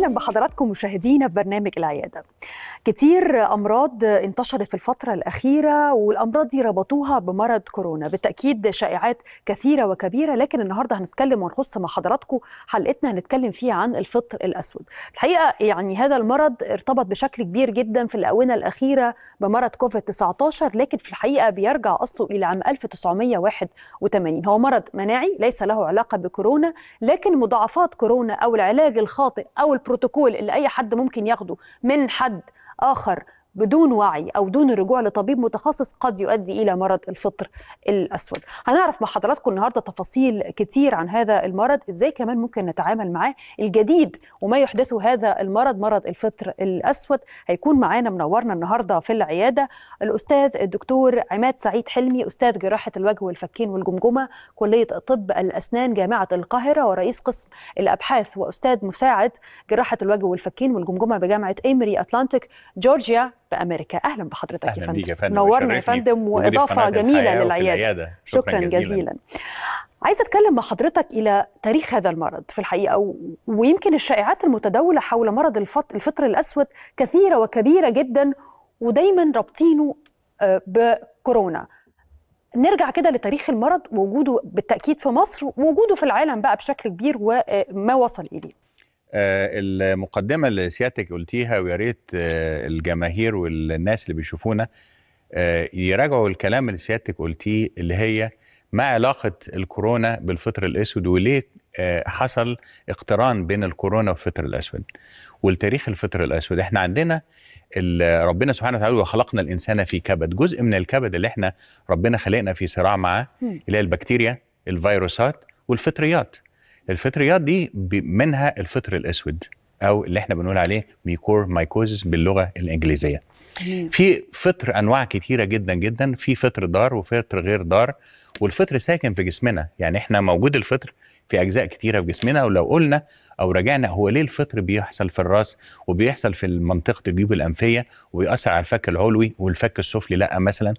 اهلا بحضراتكم مشاهدينا في برنامج العياده. كتير امراض انتشرت في الفتره الاخيره والامراض دي ربطوها بمرض كورونا بالتاكيد شائعات كثيره وكبيره لكن النهارده هنتكلم ونخص مع حضراتكم حلقتنا هنتكلم فيها عن الفطر الاسود الحقيقه يعني هذا المرض ارتبط بشكل كبير جدا في الاونه الاخيره بمرض كوفيد 19 لكن في الحقيقه بيرجع اصله الى عام 1981 هو مرض مناعي ليس له علاقه بكورونا لكن مضاعفات كورونا او العلاج الخاطئ او البروتوكول اللي اي حد ممكن ياخده من حد آخر بدون وعي او دون الرجوع لطبيب متخصص قد يؤدي الى مرض الفطر الاسود هنعرف مع حضراتكم النهارده تفاصيل كتير عن هذا المرض ازاي كمان ممكن نتعامل معاه الجديد وما يحدثه هذا المرض مرض الفطر الاسود هيكون معانا منورنا النهارده في العياده الاستاذ الدكتور عماد سعيد حلمي استاذ جراحه الوجه والفكين والجمجمه كليه طب الاسنان جامعه القاهره ورئيس قسم الابحاث واستاذ مساعد جراحه الوجه والفكين والجمجمه بجامعه ايمري اتلانتيك جورجيا بامريكا اهلا بحضرتك أهلاً يا فندم, يا فندم. نورنا يا فندم واضافه جميله للعياده شكرا, جزيلا, جزيلاً. عايزه اتكلم مع حضرتك الى تاريخ هذا المرض في الحقيقه ويمكن الشائعات المتداوله حول مرض الفطر الاسود كثيره وكبيره جدا ودايما رابطينه آه، بكورونا نرجع كده لتاريخ المرض ووجوده بالتاكيد في مصر ووجوده في العالم بقى بشكل كبير وما وصل اليه آه، المقدمه اللي سيادتك قلتيها ويا ريت آه، الجماهير والناس اللي بيشوفونا آه، يراجعوا الكلام اللي سيادتك قلتيه اللي هي ما علاقه الكورونا بالفطر الاسود وليه حصل اقتران بين الكورونا والفطر الاسود والتاريخ الفطر الاسود احنا عندنا ربنا سبحانه وتعالى وخلقنا الانسان في كبد جزء من الكبد اللي احنا ربنا خلقنا في صراع معاه اللي هي البكتيريا الفيروسات والفطريات الفطريات دي منها الفطر الاسود او اللي احنا بنقول عليه ميكور مايكوزيس باللغه الانجليزيه في فطر انواع كتيره جدا جدا في فطر دار وفطر غير دار والفطر ساكن في جسمنا يعني احنا موجود الفطر في اجزاء كتيره في جسمنا ولو قلنا او رجعنا هو ليه الفطر بيحصل في الراس وبيحصل في منطقه الجيوب الانفيه ويأثر على الفك العلوي والفك السفلي لا مثلا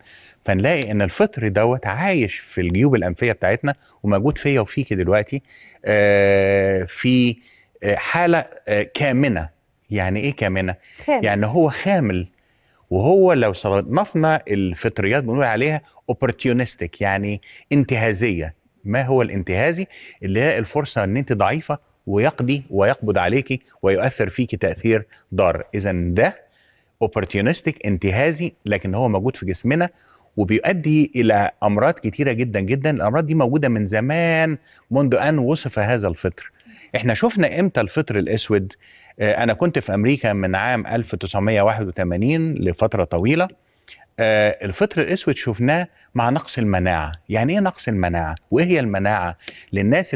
فنلاقي ان الفطر دوت عايش في الجيوب الانفيه بتاعتنا وموجود فيا وفيكي دلوقتي آه، في آه، حاله آه، كامنه يعني ايه كامنه خامل. يعني هو خامل وهو لو صنفنا الفطريات بنقول عليها اوبورتيونستيك يعني انتهازيه ما هو الانتهازي اللي هي الفرصه ان انت ضعيفه ويقضي ويقبض عليك ويؤثر فيك تاثير ضار اذا ده اوبورتيونستيك انتهازي لكن هو موجود في جسمنا وبيؤدي الى امراض كتيره جدا جدا الامراض دي موجوده من زمان منذ ان وصف هذا الفطر احنا شفنا امتى الفطر الاسود آه، انا كنت في امريكا من عام 1981 لفتره طويله آه، الفطر الاسود شفناه مع نقص المناعه يعني ايه نقص المناعه وايه هي المناعه للناس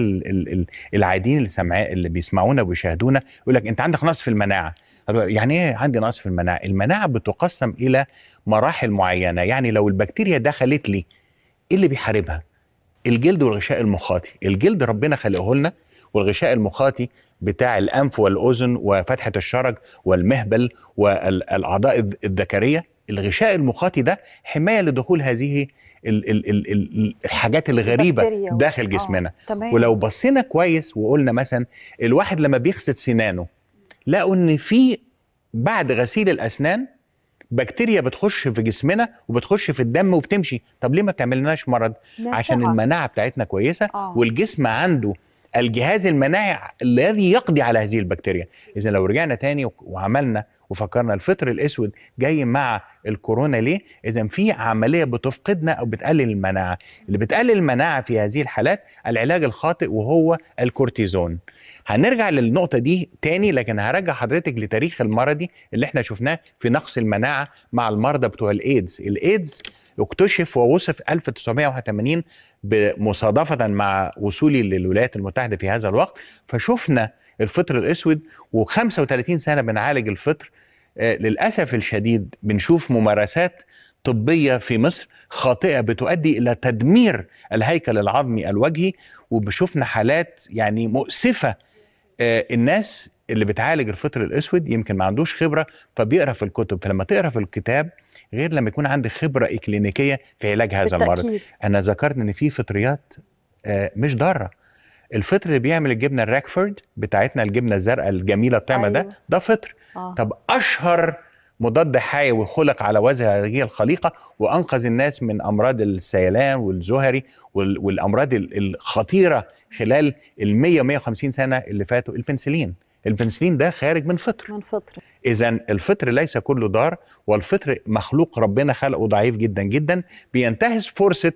العاديين اللي سمع اللي بيسمعونا وبيشاهدونا يقول لك انت عندك نقص في المناعه يعني ايه عندي نقص في المناعه المناعه بتقسم الى مراحل معينه يعني لو البكتيريا دخلت لي ايه اللي بيحاربها الجلد والغشاء المخاطي الجلد ربنا خلقه لنا والغشاء المخاطي بتاع الانف والاذن وفتحه الشرج والمهبل والاعضاء الذكريه الغشاء المخاطي ده حمايه لدخول هذه الحاجات الغريبه داخل آه، جسمنا آه. ولو بصينا كويس وقلنا مثلا الواحد لما بيغسل سنانه لقوا ان في بعد غسيل الاسنان بكتيريا بتخش في جسمنا وبتخش في الدم وبتمشي طب ليه ما تعملناش مرض عشان المناعه بتاعتنا كويسه آه. والجسم عنده الجهاز المناعي الذي يقضي على هذه البكتيريا اذا لو رجعنا تاني وعملنا وفكرنا الفطر الاسود جاي مع الكورونا ليه اذا في عمليه بتفقدنا او بتقلل المناعه اللي بتقلل المناعه في هذه الحالات العلاج الخاطئ وهو الكورتيزون هنرجع للنقطه دي تاني لكن هرجع حضرتك لتاريخ المرضي اللي احنا شفناه في نقص المناعه مع المرضى بتوع الايدز الايدز اكتشف ووصف 1980 بمصادفة مع وصولي للولايات المتحدة في هذا الوقت فشفنا الفطر الأسود و35 سنة بنعالج الفطر آه، للأسف الشديد بنشوف ممارسات طبية في مصر خاطئة بتؤدي إلى تدمير الهيكل العظمي الوجهي وبشوفنا حالات يعني مؤسفة آه، الناس اللي بتعالج الفطر الاسود يمكن ما عندوش خبره فبيقرا في الكتب فلما تقرا في الكتاب غير لما يكون عندك خبره اكلينيكيه في علاج هذا بالتأكيد. المرض انا ذكرت ان في فطريات آه، مش ضاره الفطر اللي بيعمل الجبنه الراكفورد بتاعتنا الجبنه الزرقاء الجميله الطعمه أيوة. ده ده فطر آه. طب اشهر مضاد حيوي خلق على وجه هذه الخليقه وانقذ الناس من امراض السيلان والزهري والامراض الخطيره خلال ال 100 150 سنه اللي فاتوا البنسلين البنسلين ده خارج من فطر من فطر اذا الفطر ليس كله دار والفطر مخلوق ربنا خلقه ضعيف جدا جدا بينتهز فرصه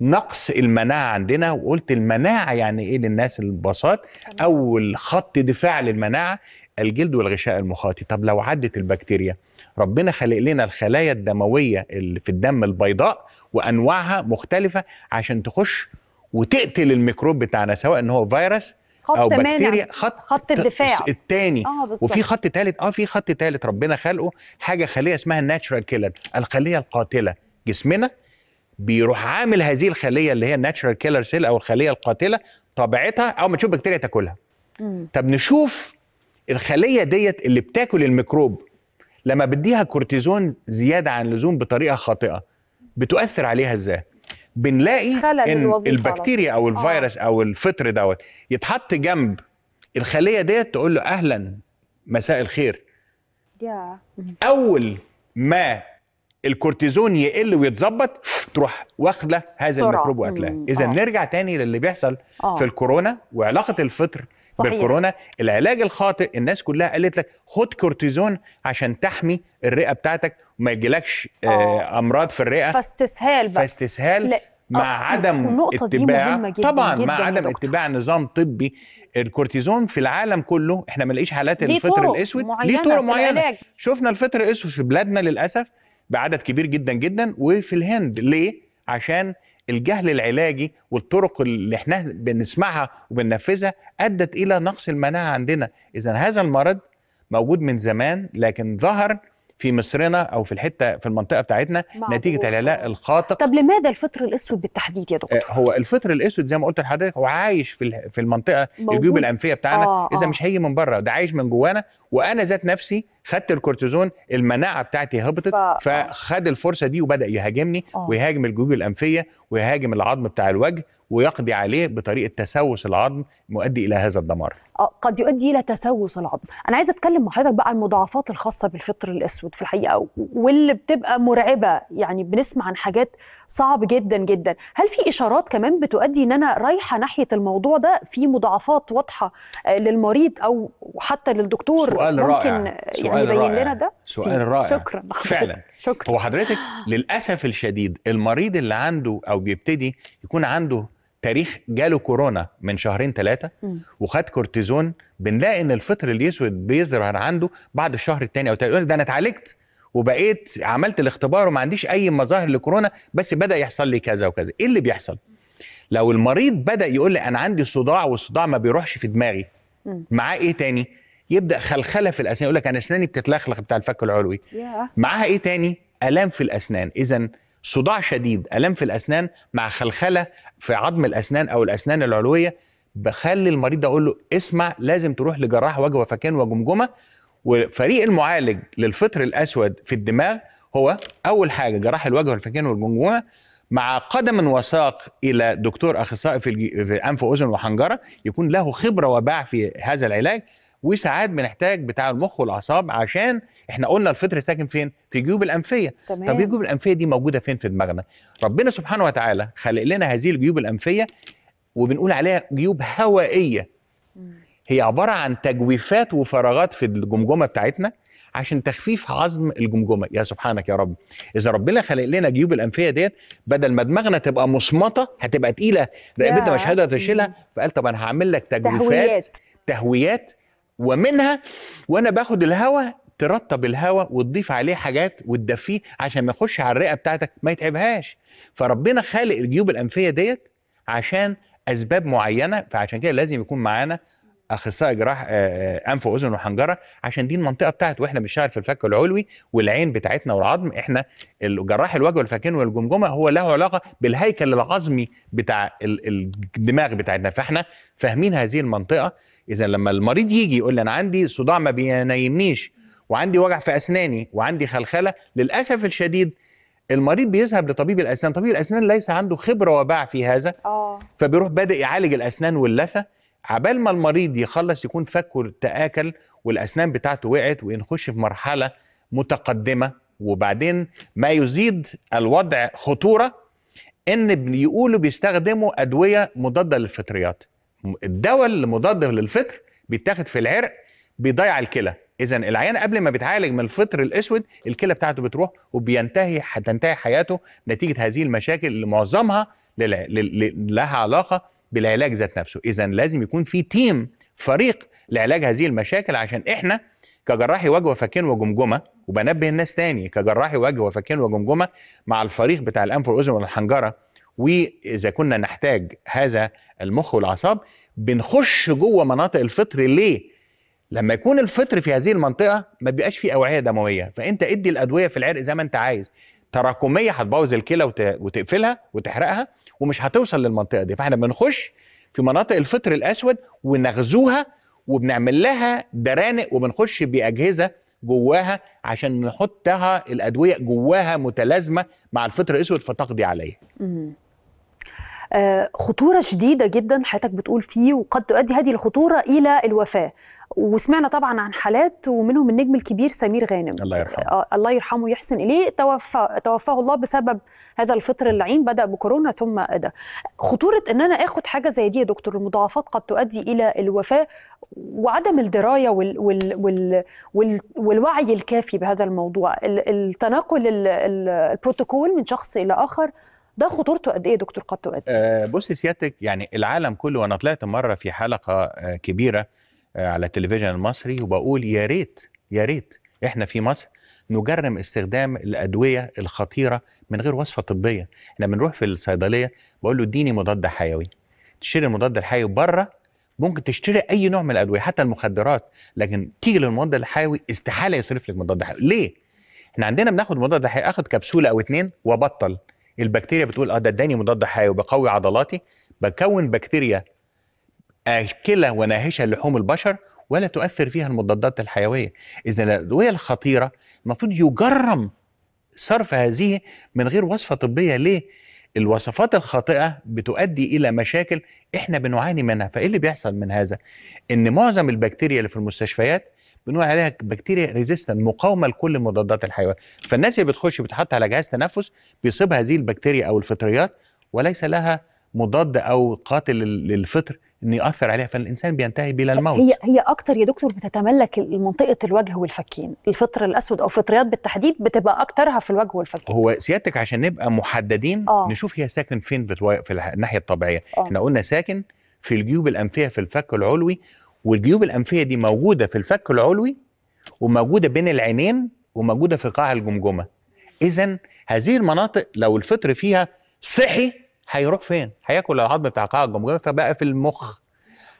نقص المناعة عندنا وقلت المناعة يعني ايه للناس البساط اول خط دفاع للمناعة الجلد والغشاء المخاطي طب لو عدت البكتيريا ربنا خلق لنا الخلايا الدموية اللي في الدم البيضاء وانواعها مختلفة عشان تخش وتقتل الميكروب بتاعنا سواء ان هو فيروس خط او بكتيريا خط خط الدفاع الثاني آه وفي خط ثالث اه في خط ثالث ربنا خلقه حاجه خليه اسمها الناتشرال كيلر الخليه القاتله جسمنا بيروح عامل هذه الخليه اللي هي الناتشرال كيلر سيل او الخليه القاتله طبيعتها او ما تشوف بكتيريا تاكلها مم. طب نشوف الخليه ديت اللي بتاكل الميكروب لما بديها كورتيزون زياده عن اللزوم بطريقه خاطئه بتؤثر عليها ازاي بنلاقي ان البكتيريا او آه. الفيروس آه. او الفطر دوت يتحط جنب الخليه ديت تقول له اهلا مساء الخير يا. اول ما الكورتيزون يقل ويتظبط تروح واخده هذا الميكروب واكلاه اذا آه. نرجع تاني للي بيحصل آه. في الكورونا وعلاقه الفطر صحيح. بالكورونا العلاج الخاطئ الناس كلها قالت لك خد كورتيزون عشان تحمي الرئه بتاعتك وما يجيلكش آه، آه. امراض في الرئه فاستسهال بقى فاستسهال لا. مع آه، عدم اتباع جداً طبعا جداً مع عدم اتباع نظام طبي الكورتيزون في العالم كله احنا ما نلاقيش حالات الفطر الاسود ليه طرق معينه شفنا الفطر الاسود في بلادنا للاسف بعدد كبير جدا جدا وفي الهند ليه عشان الجهل العلاجي والطرق اللي احنا بنسمعها وبننفذها ادت الى نقص المناعه عندنا اذا هذا المرض موجود من زمان لكن ظهر في مصرنا او في الحته في المنطقه بتاعتنا نتيجه العلاج الخاطئ طب لماذا الفطر الاسود بالتحديد يا دكتور آه، هو الفطر الاسود زي ما قلت لحضرتك هو عايش في في المنطقه الجيوب الانفيه بتاعنا آه اذا آه. مش هيجي من بره ده عايش من جوانا وانا ذات نفسي خدت الكورتيزون المناعه بتاعتي هبطت ف... آه. فخد الفرصه دي وبدا يهاجمني أوه. ويهاجم الجيوب الانفيه ويهاجم العظم بتاع الوجه ويقضي عليه بطريقه تسوس العظم مؤدي الى هذا الدمار آه، قد يؤدي الى تسوس العظم انا عايزه اتكلم مع حضرتك بقى عن المضاعفات الخاصه بالفطر الاسود في الحقيقه واللي بتبقى مرعبه يعني بنسمع عن حاجات صعب جدا جدا هل في اشارات كمان بتؤدي ان انا رايحه ناحيه الموضوع ده في مضاعفات واضحه آه، للمريض او حتى للدكتور سؤال ممكن رائع. يعني يبين لنا ده سؤال رائع شكرا فعلا شكرا هو حضرتك للاسف الشديد المريض اللي عنده او بيبتدي يكون عنده تاريخ جاله كورونا من شهرين ثلاثة وخد كورتيزون بنلاقي ان الفطر الاسود بيظهر عنده بعد الشهر الثاني او الثالث ده انا اتعالجت وبقيت عملت الاختبار وما عنديش اي مظاهر لكورونا بس بدا يحصل لي كذا وكذا ايه اللي بيحصل لو المريض بدا يقول لي انا عندي صداع والصداع ما بيروحش في دماغي معاه ايه تاني يبدا خلخله في الاسنان يقول لك انا اسناني بتتلخلخ بتاع الفك العلوي معاها ايه تاني الام في الاسنان اذا صداع شديد الام في الاسنان مع خلخله في عظم الاسنان او الاسنان العلويه بخلي المريض اقول له اسمع لازم تروح لجراح وجه وفكين وجمجمه وفريق المعالج للفطر الاسود في الدماغ هو اول حاجه جراح الوجه والفكين والجمجمه مع قدم وساق الى دكتور اخصائي في, انف واذن وحنجره يكون له خبره وباع في هذا العلاج وساعات بنحتاج بتاع المخ والاعصاب عشان احنا قلنا الفطر ساكن فين؟ في جيوب الانفيه. تمام. طب الجيوب الانفيه دي موجوده فين في دماغنا؟ ربنا سبحانه وتعالى خلق لنا هذه الجيوب الانفيه وبنقول عليها جيوب هوائيه. مم. هي عباره عن تجويفات وفراغات في الجمجمه بتاعتنا عشان تخفيف عظم الجمجمه يا سبحانك يا رب اذا ربنا خلق لنا جيوب الانفيه ديت بدل ما دماغنا تبقى مصمته هتبقى تقيله رقبتنا مش قادره تشيلها فقال طب انا هعمل لك تجويفات تهويات, تهويات ومنها وانا باخد الهواء ترطب الهواء وتضيف عليه حاجات وتدفيه عشان ما يخش على الرئه بتاعتك ما يتعبهاش فربنا خالق الجيوب الانفيه ديت عشان اسباب معينه فعشان كده لازم يكون معانا اخصائي جراح آه، آه، انف واذن وحنجره عشان دي المنطقه بتاعت واحنا بنشتغل في الفك العلوي والعين بتاعتنا والعظم احنا جراح الوجه والفكين والجمجمه هو له علاقه بالهيكل العظمي بتاع الدماغ بتاعتنا فاحنا فاهمين هذه المنطقه اذا لما المريض يجي يقول لي انا عندي صداع ما بينيمنيش وعندي وجع في اسناني وعندي خلخله للاسف الشديد المريض بيذهب لطبيب الاسنان طبيب الاسنان ليس عنده خبره وباع في هذا أوه. فبيروح بادئ يعالج الاسنان واللثه عبال ما المريض يخلص يكون فكه تآكل والأسنان بتاعته وقعت ونخش في مرحلة متقدمة وبعدين ما يزيد الوضع خطورة إن بيقولوا بيستخدموا أدوية مضادة للفطريات الدواء المضاد للفطر بيتاخد في العرق بيضيع الكلى اذا العيان قبل ما بيتعالج من الفطر الاسود الكلى بتاعته بتروح وبينتهي تنتهي حياته نتيجه هذه المشاكل اللي معظمها لها علاقه بالعلاج ذات نفسه اذا لازم يكون في تيم فريق لعلاج هذه المشاكل عشان احنا كجراحي وجه وفكين وجمجمه وبنبه الناس تاني كجراحي وجه وفكين وجمجمه مع الفريق بتاع الانف والاذن والحنجره واذا كنا نحتاج هذا المخ والاعصاب بنخش جوه مناطق الفطر ليه؟ لما يكون الفطر في هذه المنطقه ما بيبقاش فيه اوعيه دمويه فانت ادي الادويه في العرق زي ما انت عايز تراكميه هتبوظ الكلى وتقفلها وتحرقها ومش هتوصل للمنطقه دي فاحنا بنخش في مناطق الفطر الاسود ونغزوها وبنعمل لها درانق وبنخش باجهزه جواها عشان نحطها الادويه جواها متلازمه مع الفطر الاسود فتقضي عليه آه، خطوره شديده جدا حياتك بتقول فيه وقد تؤدي هذه الخطوره الى الوفاه وسمعنا طبعا عن حالات ومنهم النجم الكبير سمير غانم الله يرحمه آه، الله يرحمه ويحسن اليه توفى توفاه الله بسبب هذا الفطر اللعين بدا بكورونا ثم ادى خطوره ان انا اخد حاجه زي دي يا دكتور المضاعفات قد تؤدي الى الوفاه وعدم الدرايه وال وال وال وال والوعي الكافي بهذا الموضوع التناقل البروتوكول من شخص الى اخر ده خطورته قد ايه دكتور قطو قد ايه؟ آه، بصي سيادتك يعني العالم كله وانا طلعت مره في حلقه آه، كبيره آه، على التلفزيون المصري وبقول يا ريت يا ريت احنا في مصر نجرم استخدام الادويه الخطيره من غير وصفه طبيه احنا بنروح في الصيدليه بقول له اديني مضاد حيوي تشتري المضاد الحيوي بره ممكن تشتري اي نوع من الادويه حتى المخدرات لكن تيجي للمضاد الحيوي استحاله يصرف لك مضاد حيوي ليه احنا عندنا بناخد مضاد حيوي اخد كبسوله او اتنين وبطل البكتيريا بتقول اه ده اداني مضاد حيوي وبقوي عضلاتي بكون بكتيريا اكله وناهشه لحوم البشر ولا تؤثر فيها المضادات الحيويه اذا الادويه الخطيره المفروض يجرم صرف هذه من غير وصفه طبيه ليه الوصفات الخاطئه بتؤدي الى مشاكل احنا بنعاني منها فايه اللي بيحصل من هذا ان معظم البكتيريا اللي في المستشفيات بنقول عليها بكتيريا ريزيستنت مقاومه لكل مضادات الحيوان فالناس اللي بتخش بتحط على جهاز تنفس بيصيبها هذه البكتيريا او الفطريات وليس لها مضاد او قاتل للفطر انه ياثر عليها فالانسان بينتهي بلا الموت هي هي اكتر يا دكتور بتتملك منطقه الوجه والفكين الفطر الاسود او فطريات بالتحديد بتبقى اكترها في الوجه والفكين هو سيادتك عشان نبقى محددين آه. نشوف هي ساكن فين في الناحيه الطبيعيه آه. احنا قلنا ساكن في الجيوب الانفيه في الفك العلوي والجيوب الانفيه دي موجوده في الفك العلوي وموجوده بين العينين وموجوده في قاع الجمجمه اذا هذه المناطق لو الفطر فيها صحي هيروح فين هياكل العظم بتاع قاع الجمجمه فبقى في المخ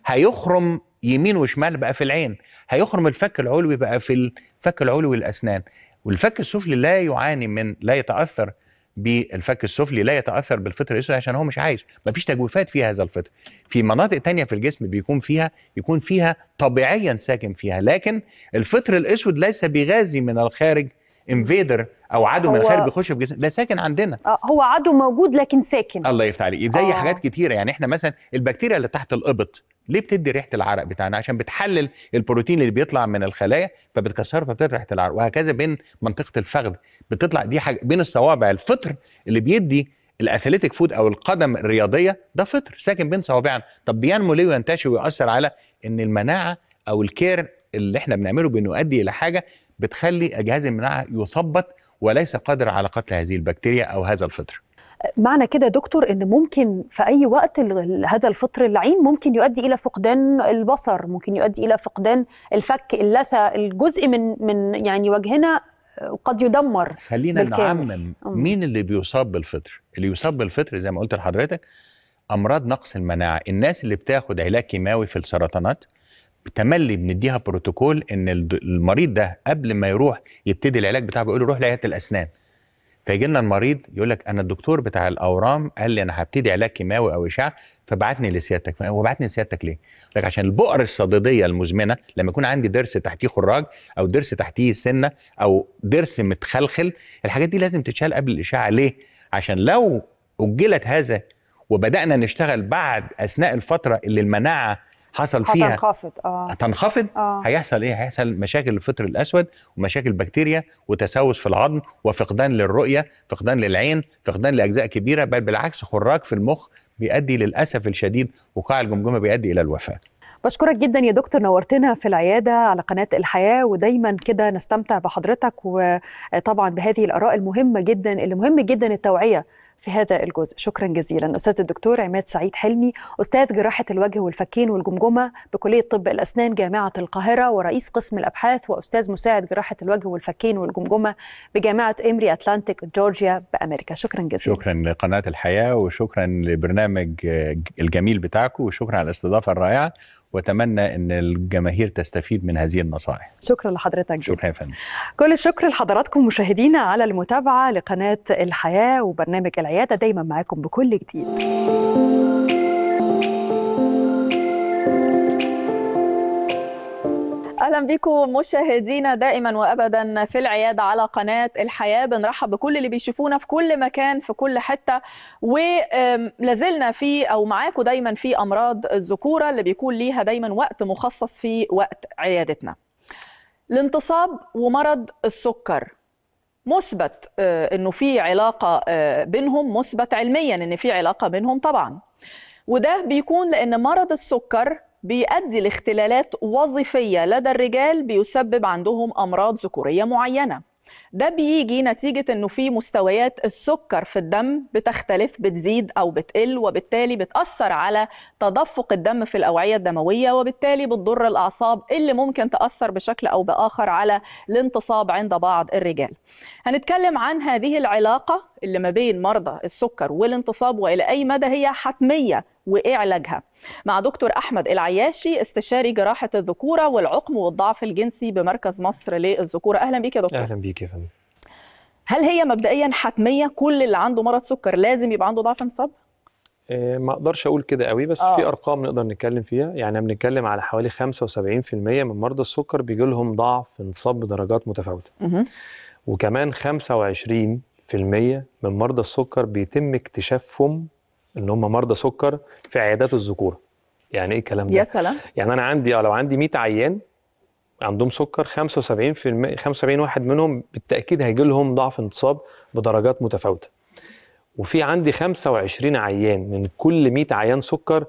هيخرم يمين وشمال بقى في العين هيخرم الفك العلوي بقى في الفك العلوي الاسنان والفك السفلي لا يعاني من لا يتاثر بالفك السفلي لا يتاثر بالفطر الاسود عشان هو مش عايش مفيش تجويفات في هذا الفطر في مناطق تانية في الجسم بيكون فيها يكون فيها طبيعيا ساكن فيها لكن الفطر الاسود ليس بغازي من الخارج انفيدر او عدو من الخارج بيخش في الجسم ده ساكن عندنا آه، هو عدو موجود لكن ساكن الله يفتح عليك زي آه. حاجات كتيره يعني احنا مثلا البكتيريا اللي تحت الابط ليه بتدي ريحه العرق بتاعنا عشان بتحلل البروتين اللي بيطلع من الخلايا فبتكسره فبتدي ريحه العرق وهكذا بين منطقه الفخذ بتطلع دي حاجه بين الصوابع الفطر اللي بيدي الاثليتيك فود او القدم الرياضيه ده فطر ساكن بين صوابعنا طب بينمو ليه وينتشر ويؤثر على ان المناعه او الكير اللي احنا بنعمله بانه يؤدي الى حاجه بتخلي جهاز المناعه يثبط وليس قادر على قتل هذه البكتيريا او هذا الفطر معنى كده دكتور ان ممكن في اي وقت هذا الفطر اللعين ممكن يؤدي الى فقدان البصر ممكن يؤدي الى فقدان الفك اللثه الجزء من من يعني وجهنا آه، قد يدمر خلينا بالكامل. نعمم مين اللي بيصاب بالفطر اللي يصاب بالفطر زي ما قلت لحضرتك امراض نقص المناعه الناس اللي بتاخد علاج كيماوي في السرطانات بتملي بنديها بروتوكول ان المريض ده قبل ما يروح يبتدي العلاج بتاعه بيقول له روح لعياده الاسنان فيجي لنا المريض يقول لك انا الدكتور بتاع الاورام قال لي انا هبتدي علاج كيماوي او اشعه فبعتني لسيادتك هو بعتني لسيادتك ليه؟ لك عشان البؤر الصديديه المزمنه لما يكون عندي ضرس تحتيه خراج او ضرس تحتيه سنه او ضرس متخلخل الحاجات دي لازم تتشال قبل الاشعه ليه؟ عشان لو اجلت هذا وبدانا نشتغل بعد اثناء الفتره اللي المناعه حصل فيها هتنخفض اه هتنخفض آه. هيحصل ايه؟ هيحصل مشاكل الفطر الاسود ومشاكل بكتيريا وتسوس في العظم وفقدان للرؤيه، فقدان للعين، فقدان لاجزاء كبيره بل بالعكس خراج في المخ بيؤدي للاسف الشديد وقاع الجمجمه بيؤدي الى الوفاه. بشكرك جدا يا دكتور نورتنا في العياده على قناه الحياه ودايما كده نستمتع بحضرتك وطبعا بهذه الاراء المهمه جدا اللي مهم جدا التوعيه في هذا الجزء شكرا جزيلا أستاذ الدكتور عماد سعيد حلمي أستاذ جراحة الوجه والفكين والجمجمة بكلية طب الأسنان جامعة القاهرة ورئيس قسم الأبحاث وأستاذ مساعد جراحة الوجه والفكين والجمجمة بجامعة إمري أتلانتيك جورجيا بأمريكا شكرا جزيلا شكرا لقناة الحياة وشكرا لبرنامج الجميل بتاعكم وشكرا على الاستضافة الرائعة واتمنى ان الجماهير تستفيد من هذه النصائح شكرا لحضرتك جدا. شكرا يا فندم كل الشكر لحضراتكم مشاهدينا على المتابعه لقناه الحياه وبرنامج العياده دايما معاكم بكل جديد اهلا بكم مشاهدينا دائما وابدا في العياده على قناه الحياه بنرحب بكل اللي بيشوفونا في كل مكان في كل حته ولازلنا في او معاكم دايما في امراض الذكوره اللي بيكون ليها دايما وقت مخصص في وقت عيادتنا. الانتصاب ومرض السكر مثبت آه، انه في علاقه آه، بينهم مثبت علميا ان في علاقه بينهم طبعا. وده بيكون لان مرض السكر بيؤدي لاختلالات وظيفيه لدى الرجال بيسبب عندهم امراض ذكوريه معينه ده بيجي نتيجة انه في مستويات السكر في الدم بتختلف بتزيد او بتقل وبالتالي بتأثر على تدفق الدم في الاوعية الدموية وبالتالي بتضر الاعصاب اللي ممكن تأثر بشكل او باخر على الانتصاب عند بعض الرجال هنتكلم عن هذه العلاقة اللي ما بين مرضى السكر والانتصاب والى اي مدى هي حتمية وايه علاجها مع دكتور احمد العياشي استشاري جراحه الذكوره والعقم والضعف الجنسي بمركز مصر للذكوره اهلا بيك يا دكتور اهلا بيك يا فندم هل هي مبدئيا حتميه كل اللي عنده مرض سكر لازم يبقى عنده ضعف انصاب آه، ما اقدرش اقول كده قوي بس آه. في ارقام نقدر نتكلم فيها يعني بنتكلم على حوالي 75% من مرضى السكر بيجي لهم ضعف انصاب بدرجات متفاوته وكمان 25% من مرضى السكر بيتم اكتشافهم ان هم مرضى سكر في عيادات الذكوره يعني ايه الكلام ده يا سلام يعني انا عندي لو عندي 100 عيان عندهم سكر 75 في 75 واحد منهم بالتاكيد هيجي لهم ضعف انتصاب بدرجات متفاوته وفي عندي 25 عيان من كل 100 عيان سكر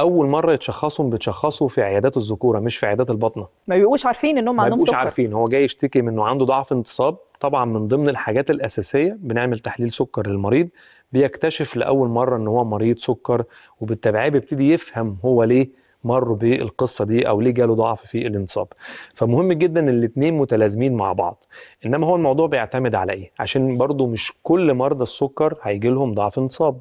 اول مره يتشخصوا بيتشخصوا في عيادات الذكوره مش في عيادات البطنه ما بيبقوش عارفين انهم عندهم سكر ما بيبقوش عارفين هو جاي يشتكي من انه عنده ضعف انتصاب طبعا من ضمن الحاجات الاساسيه بنعمل تحليل سكر للمريض بيكتشف لاول مره ان هو مريض سكر وبالتبعيه بيبتدي يفهم هو ليه مر بالقصه دي او ليه جاله ضعف في الانصاب فمهم جدا ان الاثنين متلازمين مع بعض انما هو الموضوع بيعتمد على ايه عشان برضو مش كل مرضى السكر هيجي لهم ضعف انصاب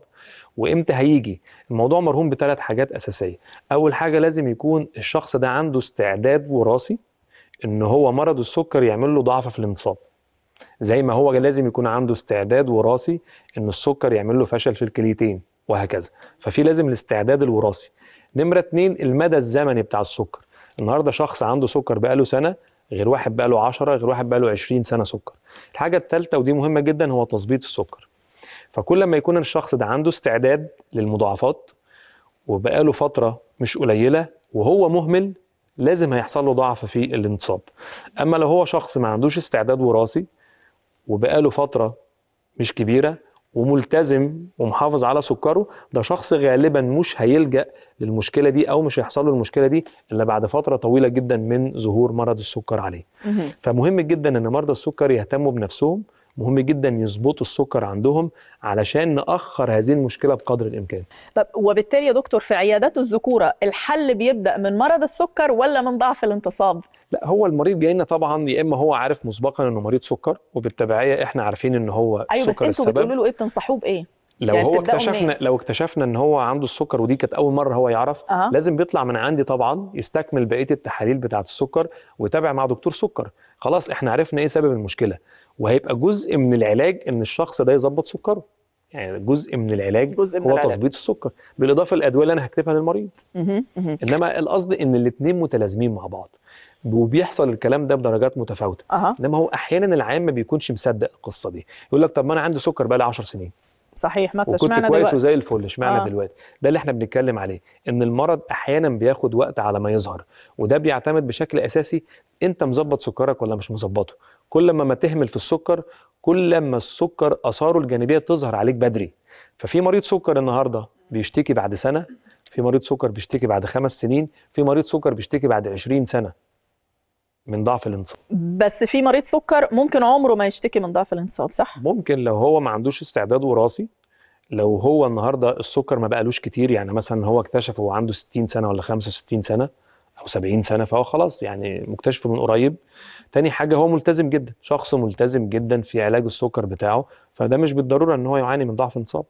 وامتى هيجي الموضوع مرهون بثلاث حاجات اساسيه اول حاجه لازم يكون الشخص ده عنده استعداد وراثي ان هو مرض السكر يعمل له ضعف في الانصاب زي ما هو لازم يكون عنده استعداد وراثي ان السكر يعمل له فشل في الكليتين وهكذا ففي لازم الاستعداد الوراثي نمره اتنين المدى الزمني بتاع السكر النهارده شخص عنده سكر بقاله سنه غير واحد بقاله 10 غير واحد بقاله 20 سنه سكر الحاجه الثالثه ودي مهمه جدا هو تظبيط السكر فكل ما يكون الشخص ده عنده استعداد للمضاعفات وبقاله فتره مش قليله وهو مهمل لازم هيحصل له ضعف في الانتصاب اما لو هو شخص ما عندوش استعداد وراثي وبقاله فترة مش كبيرة وملتزم ومحافظ على سكره ده شخص غالبا مش هيلجأ للمشكلة دي أو مش هيحصل له المشكلة دي إلا بعد فترة طويلة جدا من ظهور مرض السكر عليه فمهم جدا أن مرضى السكر يهتموا بنفسهم مهم جدا يظبطوا السكر عندهم علشان نأخر هذه المشكلة بقدر الإمكان طب وبالتالي يا دكتور في عيادات الذكورة الحل بيبدأ من مرض السكر ولا من ضعف الانتصاب؟ لا هو المريض جاي لنا طبعا يا اما هو عارف مسبقا انه مريض سكر وبالتبعيه احنا عارفين ان هو أيوة السكر بس انتوا بتقولوا له ايه بتنصحوه بايه؟ لو يعني هو اكتشفنا إيه؟ لو اكتشفنا ان هو عنده السكر ودي كانت اول مره هو يعرف أه. لازم بيطلع من عندي طبعا يستكمل بقيه التحاليل بتاعه السكر ويتابع مع دكتور سكر خلاص احنا عرفنا ايه سبب المشكله وهيبقى جزء من العلاج ان الشخص ده يظبط سكره يعني جزء من العلاج جزء من هو تظبيط السكر بالاضافه للادويه اللي انا هكتبها للمريض انما القصد ان الاثنين متلازمين مع بعض وبيحصل الكلام ده بدرجات متفاوته أه. انما هو احيانا العام ما بيكونش مصدق القصه دي يقول لك طب ما انا عندي سكر بقى لي 10 سنين صحيح ما وكنت كويس دلوقتي. وزي الفل اشمعنى آه. دلوقتي ده اللي احنا بنتكلم عليه ان المرض احيانا بياخد وقت على ما يظهر وده بيعتمد بشكل اساسي انت مظبط سكرك ولا مش مظبطه كل ما ما تهمل في السكر كل ما السكر اثاره الجانبيه تظهر عليك بدري ففي مريض سكر النهارده بيشتكي بعد سنه في مريض سكر بيشتكي بعد خمس سنين في مريض سكر بيشتكي بعد 20 سنه من ضعف الانصاب بس في مريض سكر ممكن عمره ما يشتكي من ضعف الانصاب صح ممكن لو هو ما عندوش استعداد وراثي لو هو النهارده السكر ما بقالوش كتير يعني مثلا هو اكتشف هو عنده 60 سنه ولا 65 سنه او 70 سنه فهو خلاص يعني مكتشف من قريب تاني حاجه هو ملتزم جدا شخص ملتزم جدا في علاج السكر بتاعه فده مش بالضروره ان هو يعاني من ضعف انصاب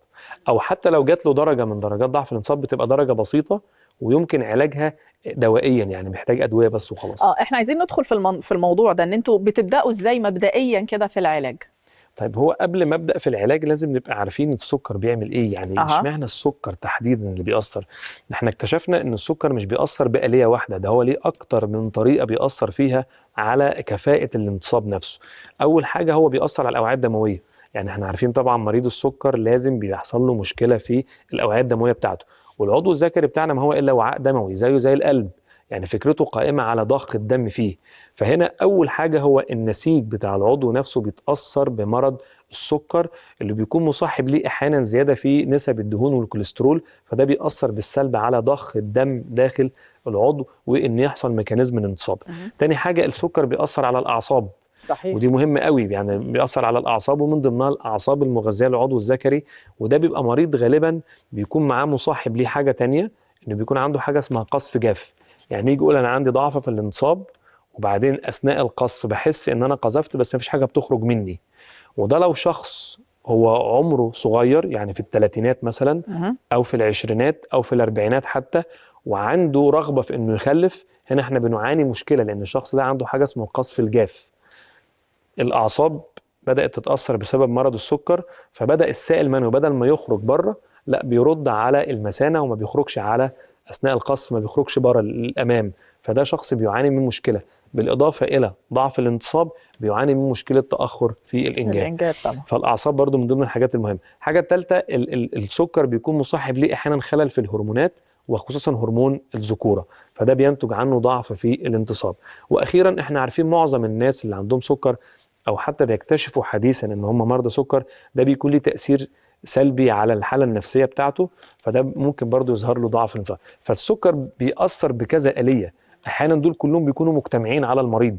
او حتى لو جات له درجه من درجات ضعف الانصاب بتبقى درجه بسيطه ويمكن علاجها دوائيا يعني محتاج ادويه بس وخلاص اه احنا عايزين ندخل في في الموضوع ده ان انتوا بتبداوا ازاي مبدئيا كده في العلاج طيب هو قبل ما ابدا في العلاج لازم نبقى عارفين السكر بيعمل ايه يعني اشمعنى السكر تحديدا اللي بيأثر احنا اكتشفنا ان السكر مش بيأثر بآلية واحدة ده هو ليه اكتر من طريقة بيأثر فيها على كفاءة الانتصاب نفسه اول حاجة هو بيأثر على الاوعية الدموية يعني احنا عارفين طبعا مريض السكر لازم بيحصل له مشكلة في الاوعية الدموية بتاعته والعضو الذكري بتاعنا ما هو الا وعاء دموي زيه زي القلب يعني فكرته قائمة على ضخ الدم فيه فهنا أول حاجة هو النسيج بتاع العضو نفسه بيتأثر بمرض السكر اللي بيكون مصاحب ليه أحيانا زيادة في نسب الدهون والكوليسترول فده بيأثر بالسلب على ضخ الدم داخل العضو وإن يحصل ميكانيزم الانتصاب أه. تاني حاجة السكر بيأثر على الأعصاب صحيح. ودي مهمه قوي يعني بيأثر على الاعصاب ومن ضمنها الاعصاب المغذيه للعضو الذكري وده بيبقى مريض غالبا بيكون معاه مصاحب ليه حاجه تانية انه بيكون عنده حاجه اسمها قصف جاف يعني يجي يقول انا عندي ضعف في الانصاب وبعدين اثناء القص بحس ان انا قذفت بس مفيش حاجه بتخرج مني وده لو شخص هو عمره صغير يعني في الثلاثينات مثلا او في العشرينات او في الاربعينات حتى وعنده رغبه في انه يخلف هنا احنا بنعاني مشكله لان الشخص ده عنده حاجه اسمها قصف الجاف الاعصاب بدات تتاثر بسبب مرض السكر فبدا السائل المنوي بدل ما يخرج بره لا بيرد على المثانه وما بيخرجش على اثناء القصف ما بيخرجش بره الامام فده شخص بيعاني من مشكله بالاضافه الى ضعف الانتصاب بيعاني من مشكله تاخر في الانجاب الانجاب طبعا فالاعصاب برده من ضمن الحاجات المهمه الحاجه الثالثه السكر بيكون مصاحب ليه احيانا خلل في الهرمونات وخصوصا هرمون الذكوره فده بينتج عنه ضعف في الانتصاب واخيرا احنا عارفين معظم الناس اللي عندهم سكر او حتى بيكتشفوا حديثا ان هم مرضى سكر ده بيكون ليه تاثير سلبي على الحاله النفسيه بتاعته فده ممكن برضه يظهر له ضعف انذار فالسكر بيأثر بكذا آلية احيانا دول كلهم بيكونوا مجتمعين على المريض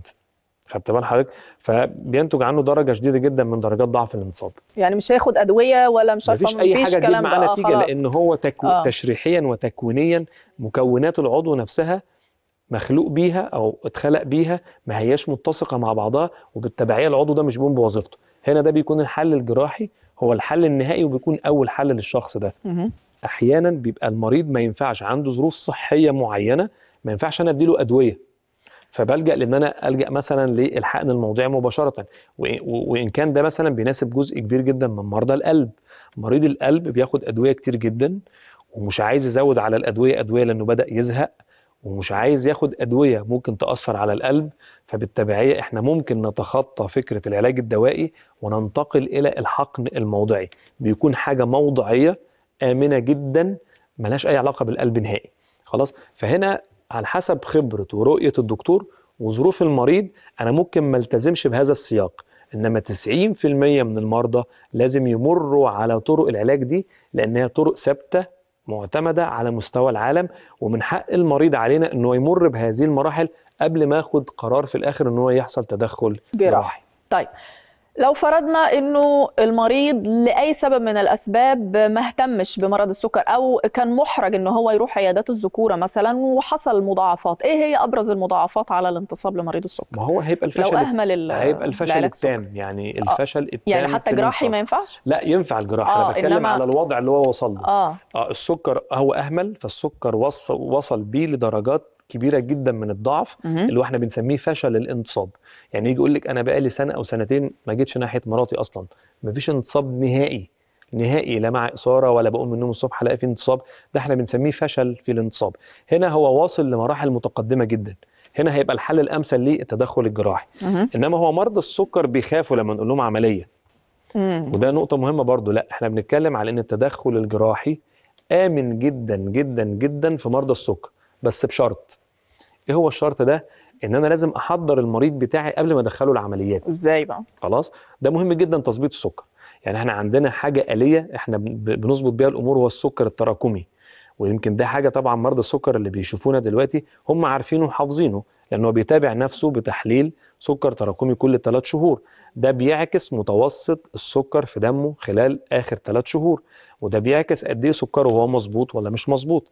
خدت بال حضرتك فبينتج عنه درجه شديده جدا من درجات ضعف الانتصاب يعني مش هياخد ادويه ولا مش عارفه مفيش اي حاجه تجيب معاه نتيجه آه لان هو تكو... آه. تشريحيا وتكوينيا مكونات العضو نفسها مخلوق بيها او اتخلق بيها ما هياش متسقه مع بعضها وبالتبعيه العضو ده مش بيقوم بوظيفته هنا ده بيكون الحل الجراحي هو الحل النهائي وبيكون اول حل للشخص ده احيانا بيبقى المريض ما ينفعش عنده ظروف صحيه معينه ما ينفعش انا اديله ادويه فبلجا لان انا الجا مثلا للحقن الموضعي مباشره وان كان ده مثلا بيناسب جزء كبير جدا من مرضى القلب مريض القلب بياخد ادويه كتير جدا ومش عايز يزود على الادويه ادويه لانه بدا يزهق ومش عايز ياخد ادويه ممكن تاثر على القلب فبالتبعيه احنا ممكن نتخطى فكره العلاج الدوائي وننتقل الى الحقن الموضعي بيكون حاجه موضعيه امنه جدا ملهاش اي علاقه بالقلب نهائي خلاص فهنا على حسب خبره ورؤيه الدكتور وظروف المريض انا ممكن ما التزمش بهذا السياق انما 90% من المرضى لازم يمروا على طرق العلاج دي لان هي طرق ثابته معتمدة على مستوى العالم ومن حق المريض علينا أنه يمر بهذه المراحل قبل ما أخد قرار في الآخر أنه يحصل تدخل جراحي طيب لو فرضنا انه المريض لاي سبب من الاسباب ما اهتمش بمرض السكر او كان محرج ان هو يروح عيادات الذكوره مثلا وحصل مضاعفات ايه هي ابرز المضاعفات على الانتصاب لمريض السكر ما هو هيبقى الفشل لو اهمل ال... هيبقى الفشل التام يعني آه. الفشل يعني التام يعني حتى جراحي ما ينفعش لا ينفع الجراحه آه انا بتكلم إنما... على الوضع اللي هو وصل له آه. آه السكر هو اهمل فالسكر وصل وصل بيه لدرجات كبيره جدا من الضعف اللي احنا بنسميه فشل الانتصاب يعني يجي يقول لك انا بقالي سنه او سنتين ما جيتش ناحيه مراتي اصلا مفيش انتصاب نهائي نهائي لا مع اثاره ولا بقوم من النوم الصبح الاقي في انتصاب ده احنا بنسميه فشل في الانتصاب هنا هو واصل لمراحل متقدمه جدا هنا هيبقى الحل الامثل ليه التدخل الجراحي انما هو مرضى السكر بيخافوا لما نقول لهم عمليه وده نقطه مهمه برضو لا احنا بنتكلم على ان التدخل الجراحي امن جدا جدا جدا في مرضى السكر بس بشرط ايه هو الشرط ده ان انا لازم احضر المريض بتاعي قبل ما ادخله العمليات ازاي بقى خلاص ده مهم جدا تظبيط السكر يعني احنا عندنا حاجه آلية احنا بنظبط بيها الامور هو السكر التراكمي ويمكن ده حاجه طبعا مرضى السكر اللي بيشوفونا دلوقتي هم عارفينه وحافظينه لانه بيتابع نفسه بتحليل سكر تراكمي كل 3 شهور ده بيعكس متوسط السكر في دمه خلال اخر 3 شهور وده بيعكس قد ايه سكره هو مظبوط ولا مش مظبوط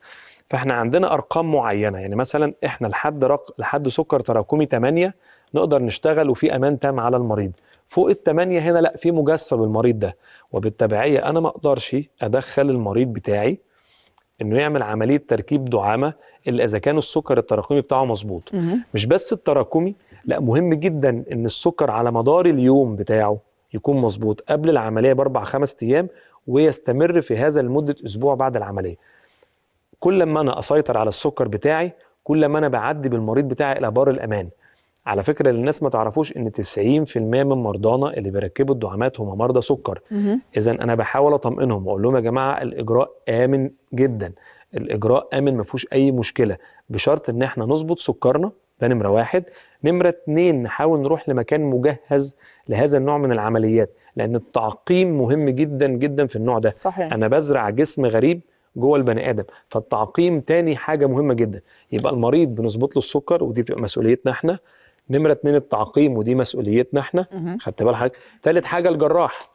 فاحنا عندنا ارقام معينه يعني مثلا احنا لحد رق... لحد سكر تراكمي 8 نقدر نشتغل وفي امان تام على المريض فوق ال 8 هنا لا في مجازفه بالمريض ده وبالتبعيه انا ما اقدرش ادخل المريض بتاعي انه يعمل عمليه تركيب دعامه الا اذا كان السكر التراكمي بتاعه مظبوط مش بس التراكمي لا مهم جدا ان السكر على مدار اليوم بتاعه يكون مظبوط قبل العمليه باربع خمس ايام ويستمر في هذا لمده اسبوع بعد العمليه كل ما انا اسيطر على السكر بتاعي كل ما انا بعدي بالمريض بتاعي الى بار الامان على فكره للناس ما تعرفوش ان 90% من مرضانا اللي بيركبوا الدعامات هم مرضى سكر اذا انا بحاول اطمئنهم واقول لهم يا جماعه الاجراء امن جدا الاجراء امن ما فيهوش اي مشكله بشرط ان احنا نظبط سكرنا ده نمره واحد نمره اتنين نحاول نروح لمكان مجهز لهذا النوع من العمليات لان التعقيم مهم جدا جدا في النوع ده صحيح. انا بزرع جسم غريب جوه البني ادم فالتعقيم تاني حاجه مهمه جدا يبقى المريض بنظبط له السكر ودي بتبقى مسؤوليتنا احنا نمره اتنين التعقيم ودي مسؤوليتنا احنا خدت بال حضرتك ثالث حاجه الجراح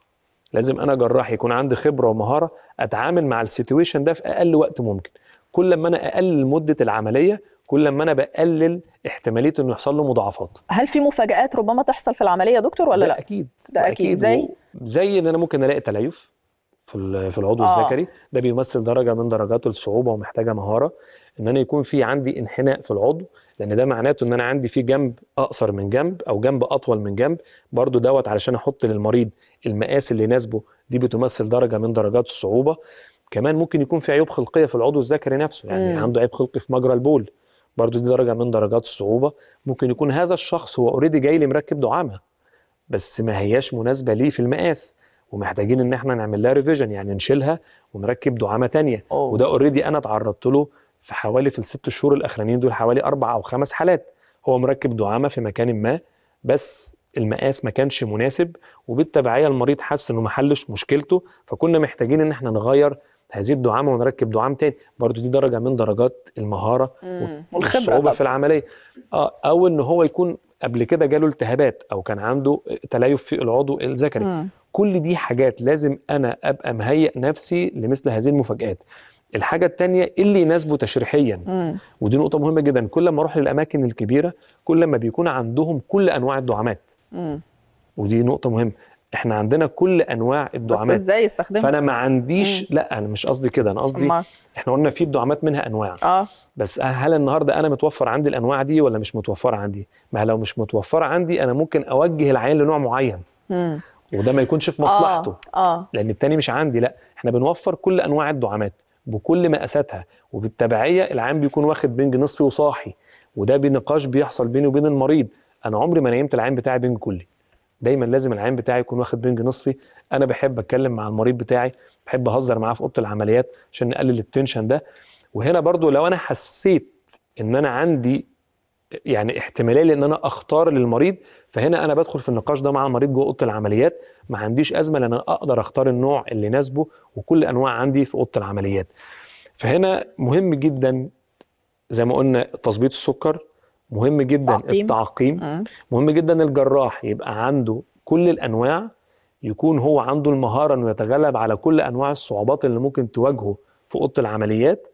لازم انا جراح يكون عندي خبره ومهاره اتعامل مع السيتويشن ده في اقل وقت ممكن كل ما انا اقلل مده العمليه كل ما انا بقلل احتماليه انه يحصل له مضاعفات هل في مفاجات ربما تحصل في العمليه يا دكتور ولا لا, لا؟ اكيد ده أكيد. زي زي ان انا ممكن الاقي تليف في في العضو آه. الذكري ده بيمثل درجه من درجات الصعوبه ومحتاجه مهاره ان انا يكون في عندي انحناء في العضو لان ده معناته ان انا عندي في جنب اقصر من جنب او جنب اطول من جنب برضو دوت علشان احط للمريض المقاس اللي يناسبه دي بتمثل درجه من درجات الصعوبه كمان ممكن يكون في عيوب خلقيه في العضو الذكري نفسه يعني م. عنده عيب خلقي في مجرى البول برضو دي درجه من درجات الصعوبه ممكن يكون هذا الشخص هو اوريدي جاي لي مركب دعامه بس ما هياش مناسبه ليه في المقاس ومحتاجين ان احنا نعمل لها ريفيجن يعني نشيلها ونركب دعامه ثانيه وده اوريدي انا اتعرضت له في حوالي في الست شهور الاخرانيين دول حوالي اربع او خمس حالات هو مركب دعامه في مكان ما بس المقاس ما كانش مناسب وبالتبعيه المريض حس انه ما حلش مشكلته فكنا محتاجين ان احنا نغير تهذيب دعامه ونركب دعام تاني برضو دي درجه من درجات المهاره والصعوبه في العمليه اه او ان هو يكون قبل كده جاله التهابات او كان عنده تليف في العضو الذكري كل دي حاجات لازم انا ابقى مهيئ نفسي لمثل هذه المفاجات الحاجة التانية اللي يناسبه تشريحيا مم. ودي نقطة مهمة جدا كل ما اروح للأماكن الكبيرة كل ما بيكون عندهم كل أنواع الدعامات مم. ودي نقطة مهمة احنا عندنا كل انواع الدعامات ازاي استخدمها فانا ما عنديش مم. لا انا مش قصدي كده انا قصدي احنا قلنا في الدعامات منها انواع اه بس هل النهارده انا متوفر عندي الانواع دي ولا مش متوفره عندي ما لو مش متوفره عندي انا ممكن اوجه العيان لنوع معين مم. وده ما يكونش في مصلحته آه. آه. لان التاني مش عندي لا احنا بنوفر كل انواع الدعامات بكل مقاساتها وبالتبعيه العام بيكون واخد بنج نصفي وصاحي وده بنقاش بيحصل بيني وبين المريض انا عمري ما نيمت العين بتاعي بنج كلي دايما لازم العيان بتاعي يكون واخد بنج نصفي انا بحب اتكلم مع المريض بتاعي بحب اهزر معاه في اوضه العمليات عشان نقلل التنشن ده وهنا برضو لو انا حسيت ان انا عندي يعني احتماليه ان انا اختار للمريض فهنا انا بدخل في النقاش ده مع المريض جوه اوضه العمليات ما عنديش ازمه لان انا اقدر اختار النوع اللي يناسبه وكل انواع عندي في اوضه العمليات فهنا مهم جدا زي ما قلنا تظبيط السكر مهم جدا التعقيم, التعقيم آه. مهم جدا الجراح يبقى عنده كل الانواع يكون هو عنده المهاره انه يتغلب على كل انواع الصعوبات اللي ممكن تواجهه في اوضه العمليات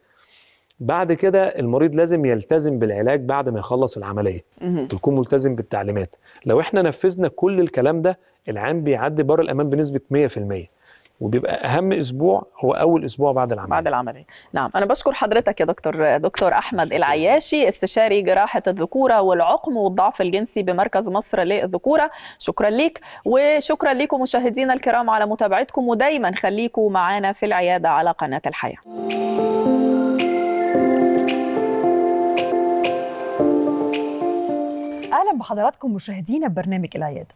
بعد كده المريض لازم يلتزم بالعلاج بعد ما يخلص العمليه تكون ملتزم بالتعليمات لو احنا نفذنا كل الكلام ده العام بيعدي بر الامان بنسبه 100% وبيبقى اهم اسبوع هو اول اسبوع بعد العمليه بعد العمليه نعم انا بشكر حضرتك يا دكتور دكتور احمد العياشي استشاري جراحه الذكوره والعقم والضعف الجنسي بمركز مصر للذكوره شكرا ليك وشكرا لكم مشاهدينا الكرام على متابعتكم ودايما خليكم معانا في العياده على قناه الحياه اهلا بحضراتكم مشاهدينا ببرنامج العياده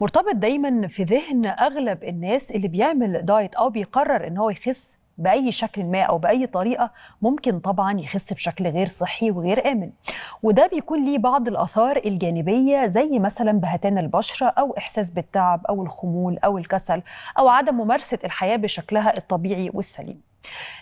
مرتبط دايما في ذهن اغلب الناس اللي بيعمل دايت او بيقرر ان هو يخس باي شكل ما او باي طريقه ممكن طبعا يخس بشكل غير صحي وغير امن وده بيكون ليه بعض الاثار الجانبيه زي مثلا بهتان البشره او احساس بالتعب او الخمول او الكسل او عدم ممارسه الحياه بشكلها الطبيعي والسليم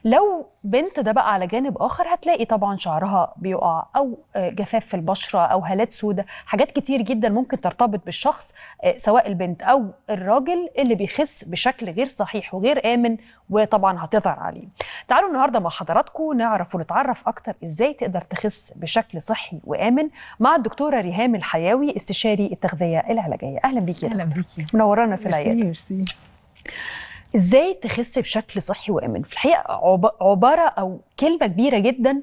لو بنت ده بقى على جانب اخر هتلاقي طبعا شعرها بيقع او آه، جفاف في البشره او هالات سوداء حاجات كتير جدا ممكن ترتبط بالشخص آه، سواء البنت او الراجل اللي بيخس بشكل غير صحيح وغير امن وطبعا هتظهر عليه تعالوا النهارده مع حضراتكم نعرف ونتعرف اكتر ازاي تقدر تخس بشكل صحي وامن مع الدكتوره ريهام الحياوي استشاري التغذيه العلاجيه اهلا بيكي يا اهلا بيكي منورانا في العياده ميرسي ازاي تخس بشكل صحي وامن في الحقيقه عباره او كلمه كبيره جدا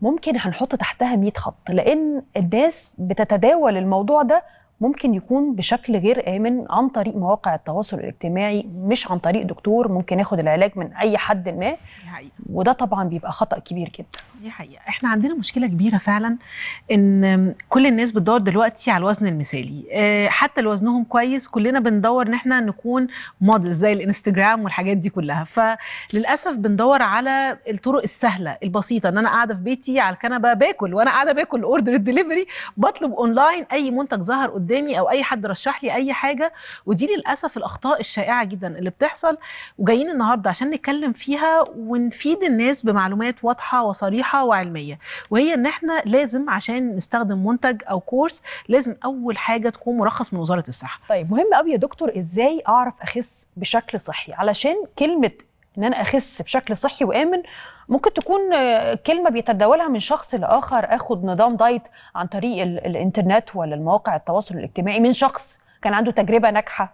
ممكن هنحط تحتها 100 خط لان الناس بتتداول الموضوع ده ممكن يكون بشكل غير آمن عن طريق مواقع التواصل الاجتماعي مش عن طريق دكتور ممكن ياخد العلاج من أي حد ما وده طبعا بيبقى خطأ كبير جدا دي حقيقة احنا عندنا مشكلة كبيرة فعلا ان كل الناس بتدور دلوقتي على الوزن المثالي آه، حتى لو وزنهم كويس كلنا بندور ان احنا نكون موديل زي الانستجرام والحاجات دي كلها فللأسف بندور على الطرق السهلة البسيطة ان انا قاعدة في بيتي على الكنبة باكل وانا قاعدة باكل اوردر الدليفري بطلب اونلاين اي منتج ظهر قدامي او اي حد رشح لي اي حاجه ودي للاسف الاخطاء الشائعه جدا اللي بتحصل وجايين النهارده عشان نتكلم فيها ونفيد الناس بمعلومات واضحه وصريحه وعلميه وهي ان احنا لازم عشان نستخدم منتج او كورس لازم اول حاجه تكون مرخص من وزاره الصحه طيب مهم قوي يا دكتور ازاي اعرف اخس بشكل صحي علشان كلمه ان انا اخس بشكل صحي وامن ممكن تكون آه، كلمه بيتداولها من شخص لاخر اخد نظام دايت عن طريق الانترنت ولا المواقع التواصل الاجتماعي من شخص كان عنده تجربه ناجحه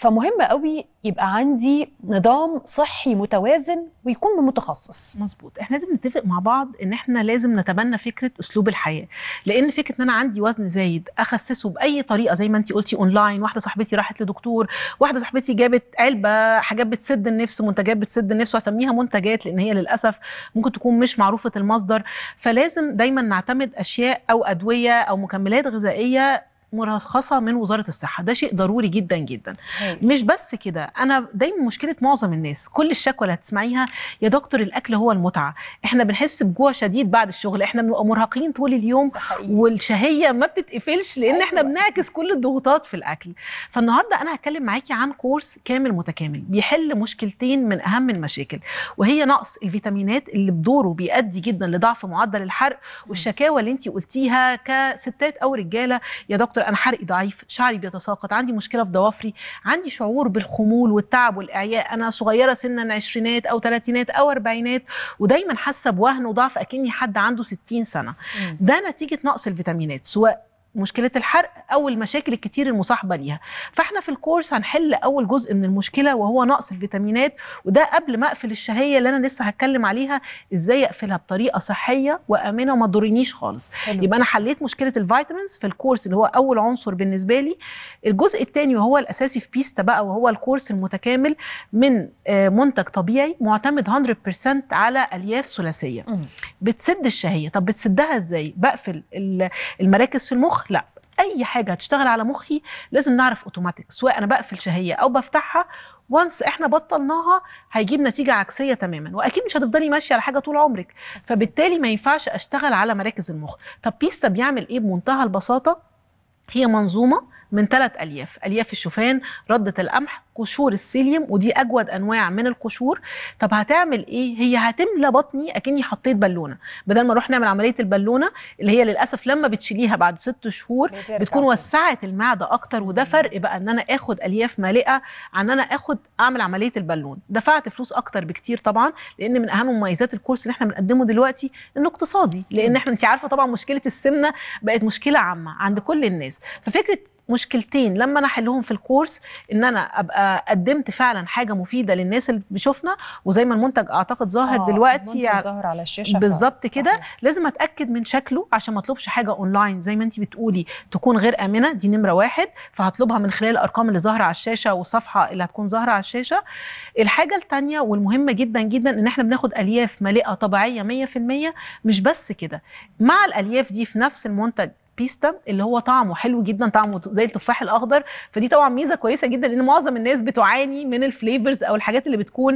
فمهم قوي يبقى عندي نظام صحي متوازن ويكون متخصص مظبوط احنا لازم نتفق مع بعض ان احنا لازم نتبنى فكره اسلوب الحياه لان فكره ان انا عندي وزن زايد اخسسه باي طريقه زي ما انت قلتي اونلاين واحده صاحبتي راحت لدكتور واحده صاحبتي جابت علبه حاجات بتسد النفس منتجات بتسد النفس واسميها منتجات لان هي للاسف ممكن تكون مش معروفه المصدر فلازم دايما نعتمد اشياء او ادويه او مكملات غذائيه مرخصه من وزاره الصحه ده شيء ضروري جدا جدا هي. مش بس كده انا دايما مشكله معظم الناس كل الشكوى اللي هتسمعيها يا دكتور الاكل هو المتعه احنا بنحس بجوع شديد بعد الشغل احنا بنبقى مرهقين طول اليوم والشهيه ما بتتقفلش لان أيوة. احنا بنعكس كل الضغوطات في الاكل فالنهارده انا هتكلم معاكي عن كورس كامل متكامل بيحل مشكلتين من اهم المشاكل وهي نقص الفيتامينات اللي بدوره بيؤدي جدا لضعف معدل الحرق والشكاوى اللي انت قلتيها كستات او رجاله يا دكتور دكتور انا حرقي ضعيف شعري بيتساقط عندي مشكله في ضوافري عندي شعور بالخمول والتعب والاعياء انا صغيره سنا عشرينات او ثلاثينات او اربعينات ودايما حاسه بوهن وضعف اكني حد عنده 60 سنه ده نتيجه نقص الفيتامينات سواء مشكله الحرق او المشاكل الكتير المصاحبه ليها فاحنا في الكورس هنحل اول جزء من المشكله وهو نقص الفيتامينات وده قبل ما اقفل الشهيه اللي انا لسه هتكلم عليها ازاي اقفلها بطريقه صحيه وامنه وما تضرنيش خالص حلو. يبقى انا حليت مشكله الفيتامينز في الكورس اللي هو اول عنصر بالنسبه لي الجزء الثاني وهو الاساسي في بيستا بقى وهو الكورس المتكامل من آه، منتج طبيعي معتمد 100% على الياف ثلاثيه بتسد الشهيه طب بتسدها ازاي بقفل المراكز في المخ المخ لا اي حاجه هتشتغل على مخي لازم نعرف اوتوماتيك سواء انا بقفل شهيه او بفتحها وانس احنا بطلناها هيجيب نتيجه عكسيه تماما واكيد مش هتفضلي ماشيه على حاجه طول عمرك فبالتالي ما ينفعش اشتغل على مراكز المخ طب بيستا بيعمل ايه بمنتهى البساطه هي منظومه من ثلاث الياف الياف الشوفان رده القمح قشور السيليوم ودي اجود انواع من القشور طب هتعمل ايه هي هتملى بطني اكني حطيت بالونه بدل ما نروح نعمل عمليه البالونه اللي هي للاسف لما بتشيليها بعد ست شهور بتكون وسعت المعده اكتر وده فرق بقى ان انا اخد الياف مالئه عن انا اخد اعمل عمليه البالون دفعت فلوس اكتر بكتير طبعا لان من اهم مميزات الكورس اللي احنا بنقدمه دلوقتي انه اقتصادي لان احنا انت عارفه طبعا مشكله السمنه بقت مشكله عامه عند كل الناس ففكره مشكلتين لما انا احلهم في الكورس ان انا ابقى قدمت فعلا حاجه مفيده للناس اللي بتشوفنا وزي ما المنتج اعتقد ظاهر آه دلوقتي يعني ظاهر على الشاشه بالظبط كده لازم اتاكد من شكله عشان ما اطلبش حاجه اونلاين زي ما انت بتقولي تكون غير امنه دي نمره واحد فهطلبها من خلال الارقام اللي ظاهره على الشاشه والصفحه اللي هتكون ظاهره على الشاشه الحاجه الثانيه والمهمه جدا جدا ان احنا بناخد الياف مليئه طبيعيه 100% مش بس كده مع الالياف دي في نفس المنتج بيستا اللي هو طعمه حلو جدا طعمه زي التفاح الاخضر فدي طبعا ميزه كويسه جدا لان معظم الناس بتعاني من الفليفرز او الحاجات اللي بتكون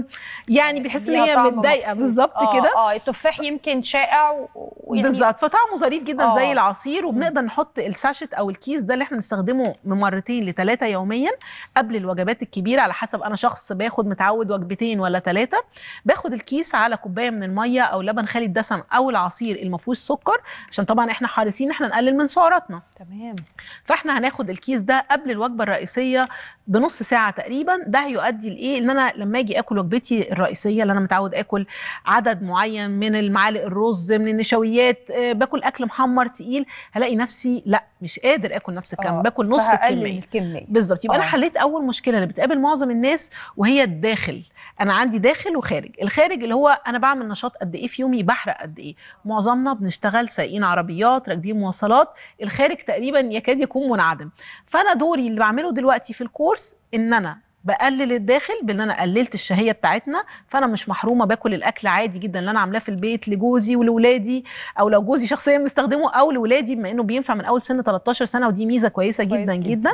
يعني, يعني بتحس ان هي متضايقه بالظبط آه كده اه التفاح يمكن شائع بالظبط فطعمه ظريف جدا آه. زي العصير وبنقدر نحط الساشت او الكيس ده اللي احنا بنستخدمه من مرتين لثلاثه يوميا قبل الوجبات الكبيره على حسب انا شخص باخد متعود وجبتين ولا ثلاثه باخد الكيس على كوبايه من الميه او لبن خالي الدسم او العصير المفروض سكر عشان طبعا احنا حريصين احنا نقلل من سعراتنا تمام فاحنا هناخد الكيس ده قبل الوجبه الرئيسيه بنص ساعه تقريبا ده هيؤدي لايه ان انا لما اجي اكل وجبتي الرئيسيه اللي انا متعود اكل عدد معين من المعالق الرز من النشويات آه، باكل اكل محمر تقيل هلاقي نفسي لا مش قادر اكل نفس الكم آه، باكل نص الكميه, الكمية. بالظبط يبقى انا آه. حليت اول مشكله اللي بتقابل معظم الناس وهي الداخل انا عندي داخل وخارج الخارج اللي هو انا بعمل نشاط قد ايه في يومي بحرق قد ايه معظمنا بنشتغل سايقين عربيات راكبين مواصلات الخارج تقريبا يكاد يكون منعدم فانا دوري اللي بعمله دلوقتي في الكورس ان انا بقلل الداخل بان انا قللت الشهيه بتاعتنا فانا مش محرومه باكل الاكل عادي جدا اللي انا عاملاه في البيت لجوزي ولولادي او لو جوزي شخصيا مستخدمه او لولادي بما انه بينفع من اول سن 13 سنه ودي ميزه كويسه جدا جدا, جداً.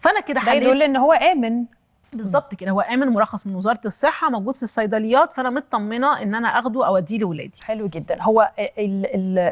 فانا كده حاجه بيقول ان هو امن بالظبط كده هو امن مرخص من وزاره الصحه موجود في الصيدليات فانا مطمنه ان انا اخده او اديه لاولادي حلو جدا هو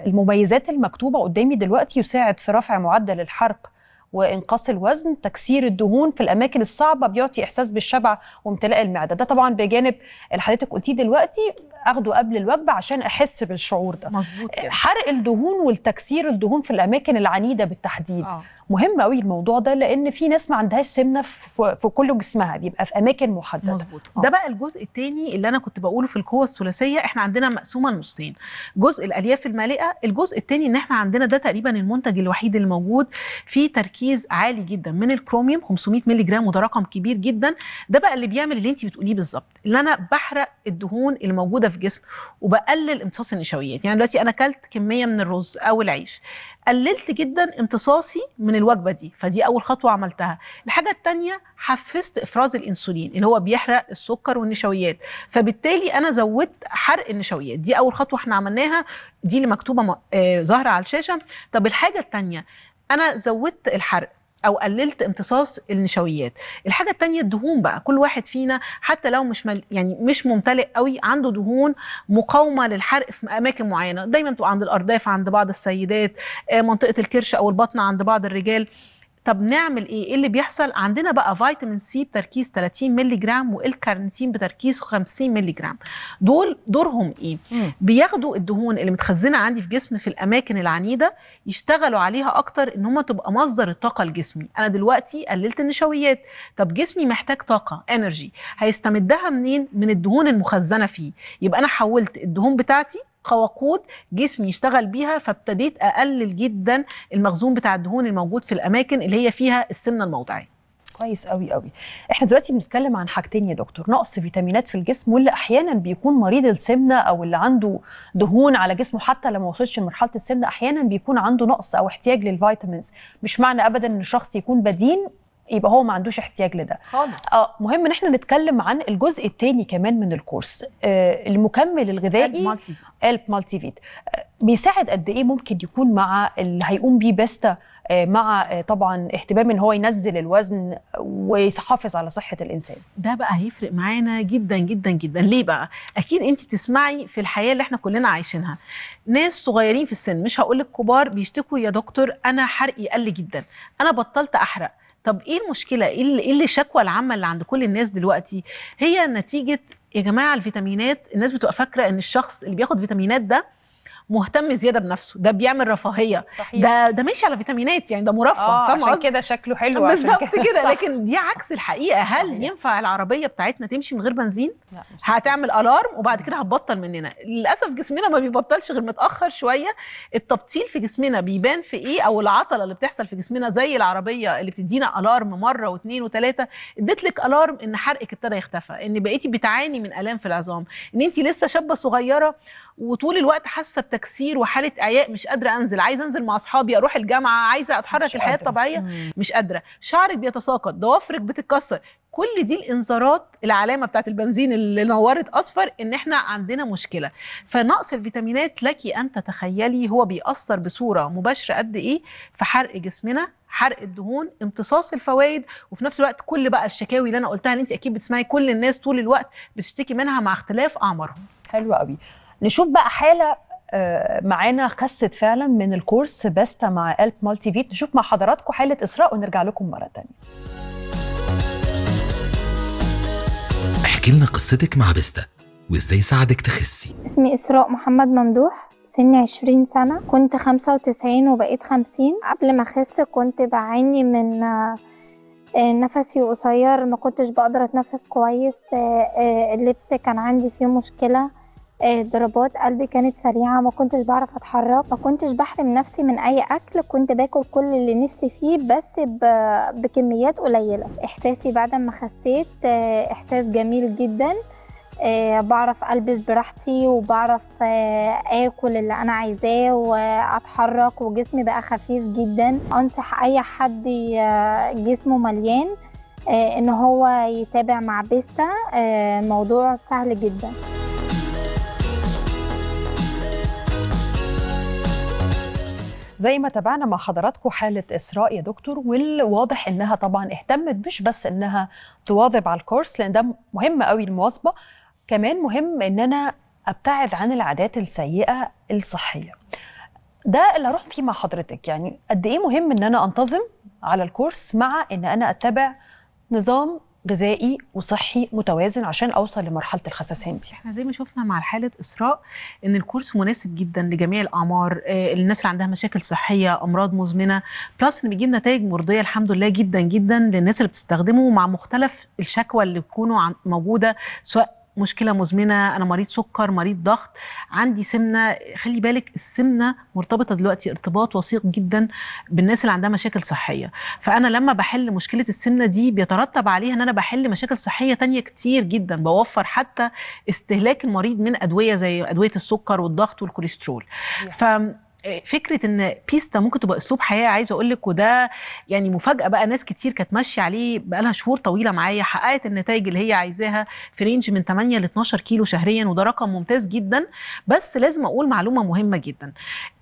المميزات المكتوبه قدامي دلوقتي يساعد في رفع معدل الحرق وانقاص الوزن تكسير الدهون في الاماكن الصعبه بيعطي احساس بالشبع وامتلاء المعده ده طبعا بجانب اللي حضرتك قلتيه دلوقتي اخده قبل الوجبه عشان احس بالشعور ده مظبوط حرق الدهون والتكسير الدهون في الاماكن العنيده بالتحديد آه. مهم قوي الموضوع ده لان في ناس ما عندهاش سمنه في, كل جسمها بيبقى في اماكن محدده مظبوط آه. ده بقى الجزء الثاني اللي انا كنت بقوله في القوه الثلاثيه احنا عندنا مقسومه لنصين جزء الالياف المالئه الجزء الثاني ان احنا عندنا ده تقريبا المنتج الوحيد اللي موجود فيه تركيز عالي جدا من الكروميوم 500 مللي جرام وده رقم كبير جدا ده بقى اللي بيعمل اللي انت بتقوليه بالظبط اللي انا بحرق الدهون اللي موجوده في جسم وبقلل امتصاص النشويات يعني دلوقتي انا اكلت كميه من الرز او العيش قللت جدا امتصاصي من الوجبه دي فدي اول خطوه عملتها الحاجه الثانيه حفزت افراز الانسولين اللي هو بيحرق السكر والنشويات فبالتالي انا زودت حرق النشويات دي اول خطوه احنا عملناها دي اللي مكتوبه آه، ظاهره على الشاشه طب الحاجه الثانيه انا زودت الحرق او قللت امتصاص النشويات الحاجه الثانيه الدهون بقى كل واحد فينا حتى لو مش مل... يعني مش ممتلئ قوي عنده دهون مقاومه للحرق في اماكن معينه دايما بتبقى عند الارداف عند بعض السيدات آه، منطقه الكرش او البطن عند بعض الرجال طب نعمل ايه ايه اللي بيحصل عندنا بقى فيتامين سي بتركيز 30 مللي جرام والكارنتين بتركيز 50 مللي جرام دول دورهم ايه مم. بياخدوا الدهون اللي متخزنه عندي في جسمي في الاماكن العنيده يشتغلوا عليها اكتر ان هم تبقى مصدر الطاقه لجسمي انا دلوقتي قللت النشويات طب جسمي محتاج طاقه انرجي هيستمدها منين من الدهون المخزنه فيه يبقى انا حولت الدهون بتاعتي كوقود جسمي يشتغل بيها فابتديت اقلل جدا المخزون بتاع الدهون الموجود في الاماكن اللي هي فيها السمنه الموضعيه كويس قوي قوي احنا دلوقتي بنتكلم عن حاجتين يا دكتور نقص فيتامينات في الجسم واللي احيانا بيكون مريض السمنه او اللي عنده دهون على جسمه حتى لما وصلش لمرحله السمنه احيانا بيكون عنده نقص او احتياج للفيتامينز مش معنى ابدا ان الشخص يكون بدين يبقى هو ما عندوش احتياج لده خالص اه مهم ان احنا نتكلم عن الجزء الثاني كمان من الكورس آه المكمل الغذائي الب مالتي فيت آه، بيساعد قد ايه ممكن يكون مع اللي هيقوم بيه بيستا آه، مع آه، طبعا اهتمام ان هو ينزل الوزن ويحافظ على صحه الانسان ده بقى هيفرق معانا جدا جدا جدا ليه بقى اكيد انت بتسمعي في الحياه اللي احنا كلنا عايشينها ناس صغيرين في السن مش هقول لك كبار بيشتكوا يا دكتور انا حرقي قل جدا انا بطلت احرق طب ايه المشكله ايه اللي, إيه شكوى الشكوى العامه اللي عند كل الناس دلوقتي هي نتيجه يا جماعه الفيتامينات الناس بتبقى فاكره ان الشخص اللي بياخد فيتامينات ده مهتم زياده بنفسه ده بيعمل رفاهيه صحيح. ده ده ماشي على فيتامينات يعني ده مرفه آه عشان كده شكله حلو بالظبط كده لكن دي عكس الحقيقه هل صحيح. ينفع العربيه بتاعتنا تمشي من غير بنزين لا هتعمل الارم وبعد كده هتبطل مننا للاسف جسمنا ما بيبطلش غير متاخر شويه التبطيل في جسمنا بيبان في ايه او العطله اللي بتحصل في جسمنا زي العربيه اللي بتدينا الارم مره واثنين وثلاثه اديت لك الارم ان حرقك ابتدى يختفى ان بقيتي بتعاني من الام في العظام ان انت لسه شابه صغيره وطول الوقت حاسه بتكسير وحاله اعياء مش قادره انزل عايزه انزل مع اصحابي اروح الجامعه عايزه اتحرك الحياه الطبيعيه مش قادره شعرك بيتساقط ضوافرك بتتكسر كل دي الانذارات العلامه بتاعت البنزين اللي نورت اصفر ان احنا عندنا مشكله فنقص الفيتامينات لك ان تتخيلي هو بيأثر بصوره مباشره قد ايه في حرق جسمنا حرق الدهون امتصاص الفوائد وفي نفس الوقت كل بقى الشكاوي اللي انا قلتها اللي انت اكيد بتسمعي كل الناس طول الوقت بتشتكي منها مع اختلاف اعمارهم حلو قوي نشوف بقى حاله آه، معانا خست فعلا من الكورس باستا مع الب مالتي فيت نشوف مع حضراتكم حاله اسراء ونرجع لكم مره تانية احكي لنا قصتك مع بيستا وازاي ساعدك تخسي اسمي اسراء محمد ممدوح سني 20 سنة كنت 95 وبقيت 50 قبل ما أخس كنت بعاني من آه، نفسي قصير ما كنتش بقدر أتنفس كويس آه، اللبس كان عندي فيه مشكلة آه، ضربات قلبي كانت سريعه ما كنتش بعرف اتحرك ما كنتش بحرم نفسي من اي اكل كنت باكل كل اللي نفسي فيه بس بكميات قليله احساسي بعد ما خسيت آه، احساس جميل جدا آه، بعرف البس براحتي وبعرف اكل اللي انا عايزاه واتحرك وجسمي بقى خفيف جدا انصح اي حد جسمه مليان ان هو يتابع مع بيستا موضوع سهل جدا زي ما تابعنا مع حضراتكم حاله اسراء يا دكتور والواضح انها طبعا اهتمت مش بس انها تواظب على الكورس لان ده مهم قوي المواظبه كمان مهم ان انا ابتعد عن العادات السيئه الصحيه ده اللي هروح فيه مع حضرتك يعني قد ايه مهم ان انا انتظم على الكورس مع ان انا اتبع نظام غذائي وصحي متوازن عشان اوصل لمرحله الخسسان دي يعني. احنا زي ما شفنا مع حاله اسراء ان الكورس مناسب جدا لجميع الاعمار آه، الناس اللي عندها مشاكل صحيه امراض مزمنه بلس ان بيجيب نتائج مرضيه الحمد لله جدا جدا للناس اللي بتستخدمه مع مختلف الشكوى اللي بتكونوا موجوده سواء مشكله مزمنه انا مريض سكر مريض ضغط عندي سمنه خلي بالك السمنه مرتبطه دلوقتي ارتباط وثيق جدا بالناس اللي عندها مشاكل صحيه فانا لما بحل مشكله السمنه دي بيترتب عليها ان انا بحل مشاكل صحيه تانية كتير جدا بوفر حتى استهلاك المريض من ادويه زي ادويه السكر والضغط والكوليسترول ف فكره ان بيستا ممكن تبقى اسلوب حياه عايزه اقول لك وده يعني مفاجاه بقى ناس كتير كانت ماشيه عليه بقى لها شهور طويله معايا حققت النتائج اللي هي عايزاها في رينج من 8 ل 12 كيلو شهريا وده رقم ممتاز جدا بس لازم اقول معلومه مهمه جدا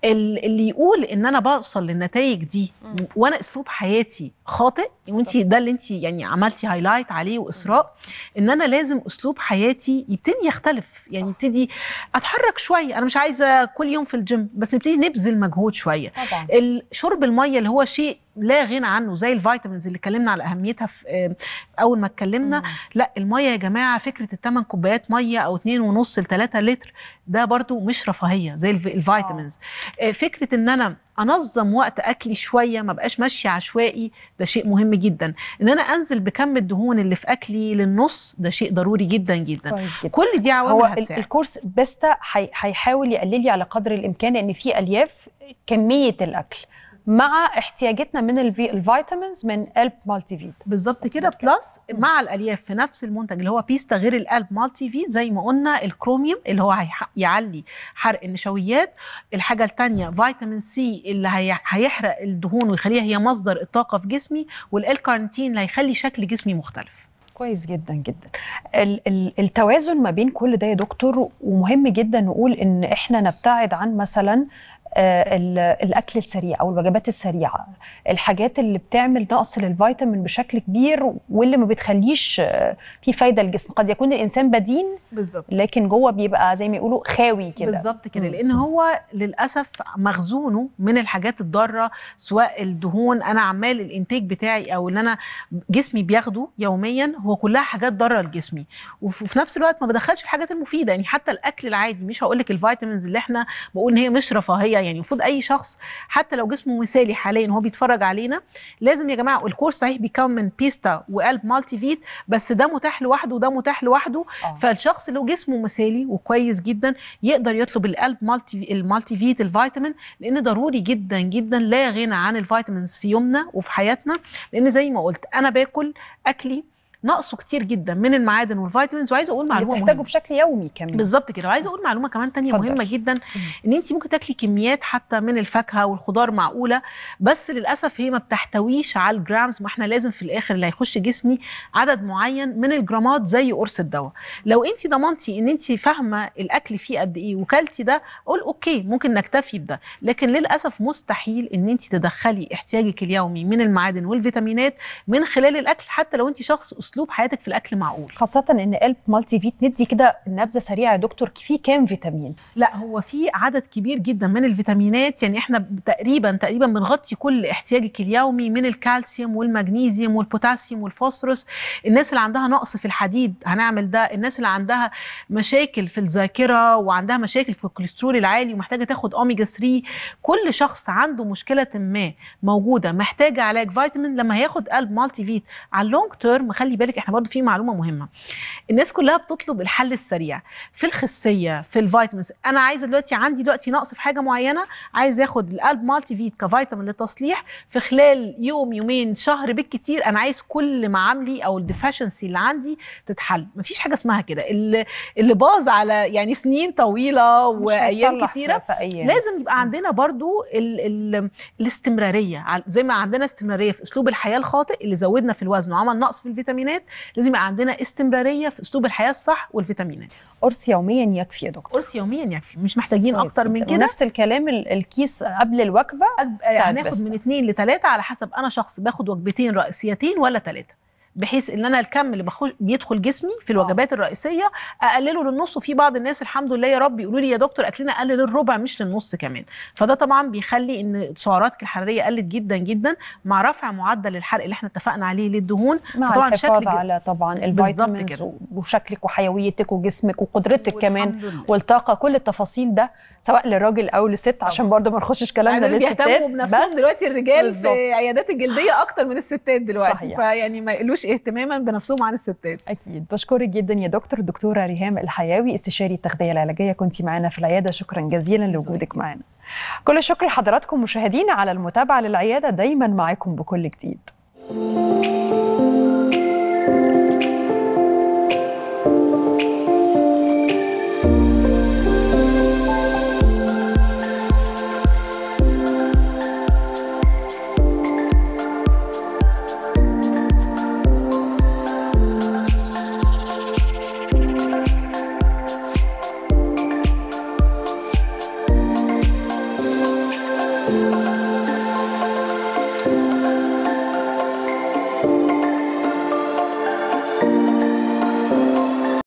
اللي يقول ان انا بوصل للنتائج دي وانا اسلوب حياتي خاطئ وانت ده اللي انت يعني عملتي هايلايت عليه واسراء ان انا لازم اسلوب حياتي يبتدي يختلف يعني يبتدي اتحرك شويه انا مش عايزه كل يوم في الجيم بس نبتدي بتبذل مجهود شويه طبعا. شرب الميه اللي هو شيء لا غنى عنه زي الفيتامينز اللي اتكلمنا على اهميتها في آه، اول ما اتكلمنا لا الميه يا جماعه فكره الثمان كوبايات ميه او اتنين ونص لثلاثة لتر ده برده مش رفاهيه زي الفيتامينز آه. آه، فكره ان انا انظم وقت اكلي شويه ما بقاش ماشي عشوائي ده شيء مهم جدا ان انا انزل بكم الدهون اللي في اكلي للنص ده شيء ضروري جدا جدا, جداً. كل دي عوامل هو هتساعد. الكورس بيستا هيحاول يقلل لي على قدر الامكان ان في الياف كميه الاكل مع احتياجتنا من الفيتامينز من الب مالتي فيت بالظبط كده بلس مع الالياف في نفس المنتج اللي هو بيستا غير الالب مالتي فيت زي ما قلنا الكروميوم اللي هو هيعلي حرق النشويات الحاجه الثانيه فيتامين سي اللي هيحرق الدهون ويخليها هي مصدر الطاقه في جسمي والكارنتين اللي هيخلي شكل جسمي مختلف كويس جدا جدا ال ال التوازن ما بين كل ده يا دكتور ومهم جدا نقول ان احنا نبتعد عن مثلا آه، الاكل السريع او الوجبات السريعه الحاجات اللي بتعمل نقص للفيتامين بشكل كبير واللي ما بتخليش آه، في فايده للجسم قد يكون الانسان بدين بالظبط لكن جوه بيبقى زي ما يقولوا خاوي كده بالظبط كده لان هو للاسف مخزونه من الحاجات الضاره سواء الدهون انا عمال الانتاج بتاعي او اللي انا جسمي بياخده يوميا هو كلها حاجات ضاره لجسمي وفي نفس الوقت ما بدخلش الحاجات المفيده يعني حتى الاكل العادي مش هقول لك الفيتامينز اللي احنا بقول ان هي مش رفاهيه يعني المفروض اي شخص حتى لو جسمه مثالي حاليا وهو بيتفرج علينا لازم يا جماعه الكورس صحيح بيكون من بيستا وقلب مالتي فيت بس ده متاح لوحده وده متاح لوحده أوه. فالشخص اللي جسمه مثالي وكويس جدا يقدر يطلب القلب مالتي المالتي فيت الفيتامين لان ضروري جدا جدا لا غنى عن الفيتامينز في يومنا وفي حياتنا لان زي ما قلت انا باكل اكلي نقصه كتير جدا من المعادن والفيتامينز وعايزه اقول معلومه اللي بتحتاجه بشكل يومي كمان بالظبط كده وعايزه اقول معلومه كمان ثانيه مهمه جدا ان انت ممكن تاكلي كميات حتى من الفاكهه والخضار معقوله بس للاسف هي ما بتحتويش على الجرامز ما احنا لازم في الاخر اللي هيخش جسمي عدد معين من الجرامات زي قرص الدواء لو انت ضمنتي ان انت فاهمه الاكل فيه قد ايه وكلتي ده قول اوكي ممكن نكتفي بده لكن للاسف مستحيل ان انت تدخلي احتياجك اليومي من المعادن والفيتامينات من خلال الاكل حتى لو انت شخص اسلوب حياتك في الاكل معقول خاصه ان قلب مالتي فيت ندي كده نبذه سريعه يا دكتور فيه كام فيتامين لا هو في عدد كبير جدا من الفيتامينات يعني احنا تقريبا تقريبا بنغطي كل احتياجك اليومي من الكالسيوم والمغنيسيوم والبوتاسيوم والفوسفورس الناس اللي عندها نقص في الحديد هنعمل ده الناس اللي عندها مشاكل في الذاكره وعندها مشاكل في الكوليسترول العالي ومحتاجه تاخد اوميجا 3 كل شخص عنده مشكله ما موجوده محتاجه علاج فيتامين لما هياخد قلب مالتي فيت على اللونج تيرم خلي بالك احنا برضه في معلومه مهمه الناس كلها بتطلب الحل السريع في الخسيه في الفيتامينز انا عايزه دلوقتي عندي دلوقتي نقص في حاجه معينه عايز اخد القلب مالتي فيت كفيتامين للتصليح في خلال يوم يومين شهر بالكتير انا عايز كل معاملي او الديفشنسي اللي عندي تتحل مفيش حاجه اسمها كده اللي باظ على يعني سنين طويله وايام كتيره لازم يبقى عندنا برضو ال ال الاستمراريه زي ما عندنا استمراريه في اسلوب الحياه الخاطئ اللي زودنا في الوزن وعمل نقص في الفيتامينات الفيتامينات لازم يبقى عندنا استمراريه في اسلوب الحياه الصح والفيتامينات قرص يوميا يكفي يا دكتور قرص يوميا يكفي مش محتاجين طيب، اكتر من كده نفس الكلام الكيس قبل الوجبه يعني طيب، هناخد من اثنين لثلاثه على حسب انا شخص باخد وجبتين رئيسيتين ولا ثلاثه بحيث ان انا الكم اللي بخش بيدخل جسمي في آه. الوجبات الرئيسيه اقلله للنص وفي بعض الناس الحمد لله يا رب يقولوا لي يا دكتور اكلنا اقلل الربع مش للنص كمان فده طبعا بيخلي ان سعراتك الحراريه قلت جدا جدا مع رفع معدل الحرق اللي احنا اتفقنا عليه للدهون مع طبعا الحفاظ على طبعا الفيتامينز وشكلك وحيويتك وجسمك وقدرتك كمان والطاقه كل التفاصيل ده سواء للراجل او للست عشان برده ما نخشش كلام ده للستات بيهتموا بنفسهم دلوقتي الرجال بالزبط. في عيادات الجلديه اكتر من الستات دلوقتي صحيح. فيعني ما يقلوش اهتماما بنفسهم عن الستات اكيد بشكرك جدا يا دكتور الدكتوره ريهام الحياوي استشاري التغذيه العلاجيه كنت معانا في العياده شكرا جزيلا لوجودك معانا كل الشكر لحضراتكم مشاهدينا على المتابعه للعياده دايما معاكم بكل جديد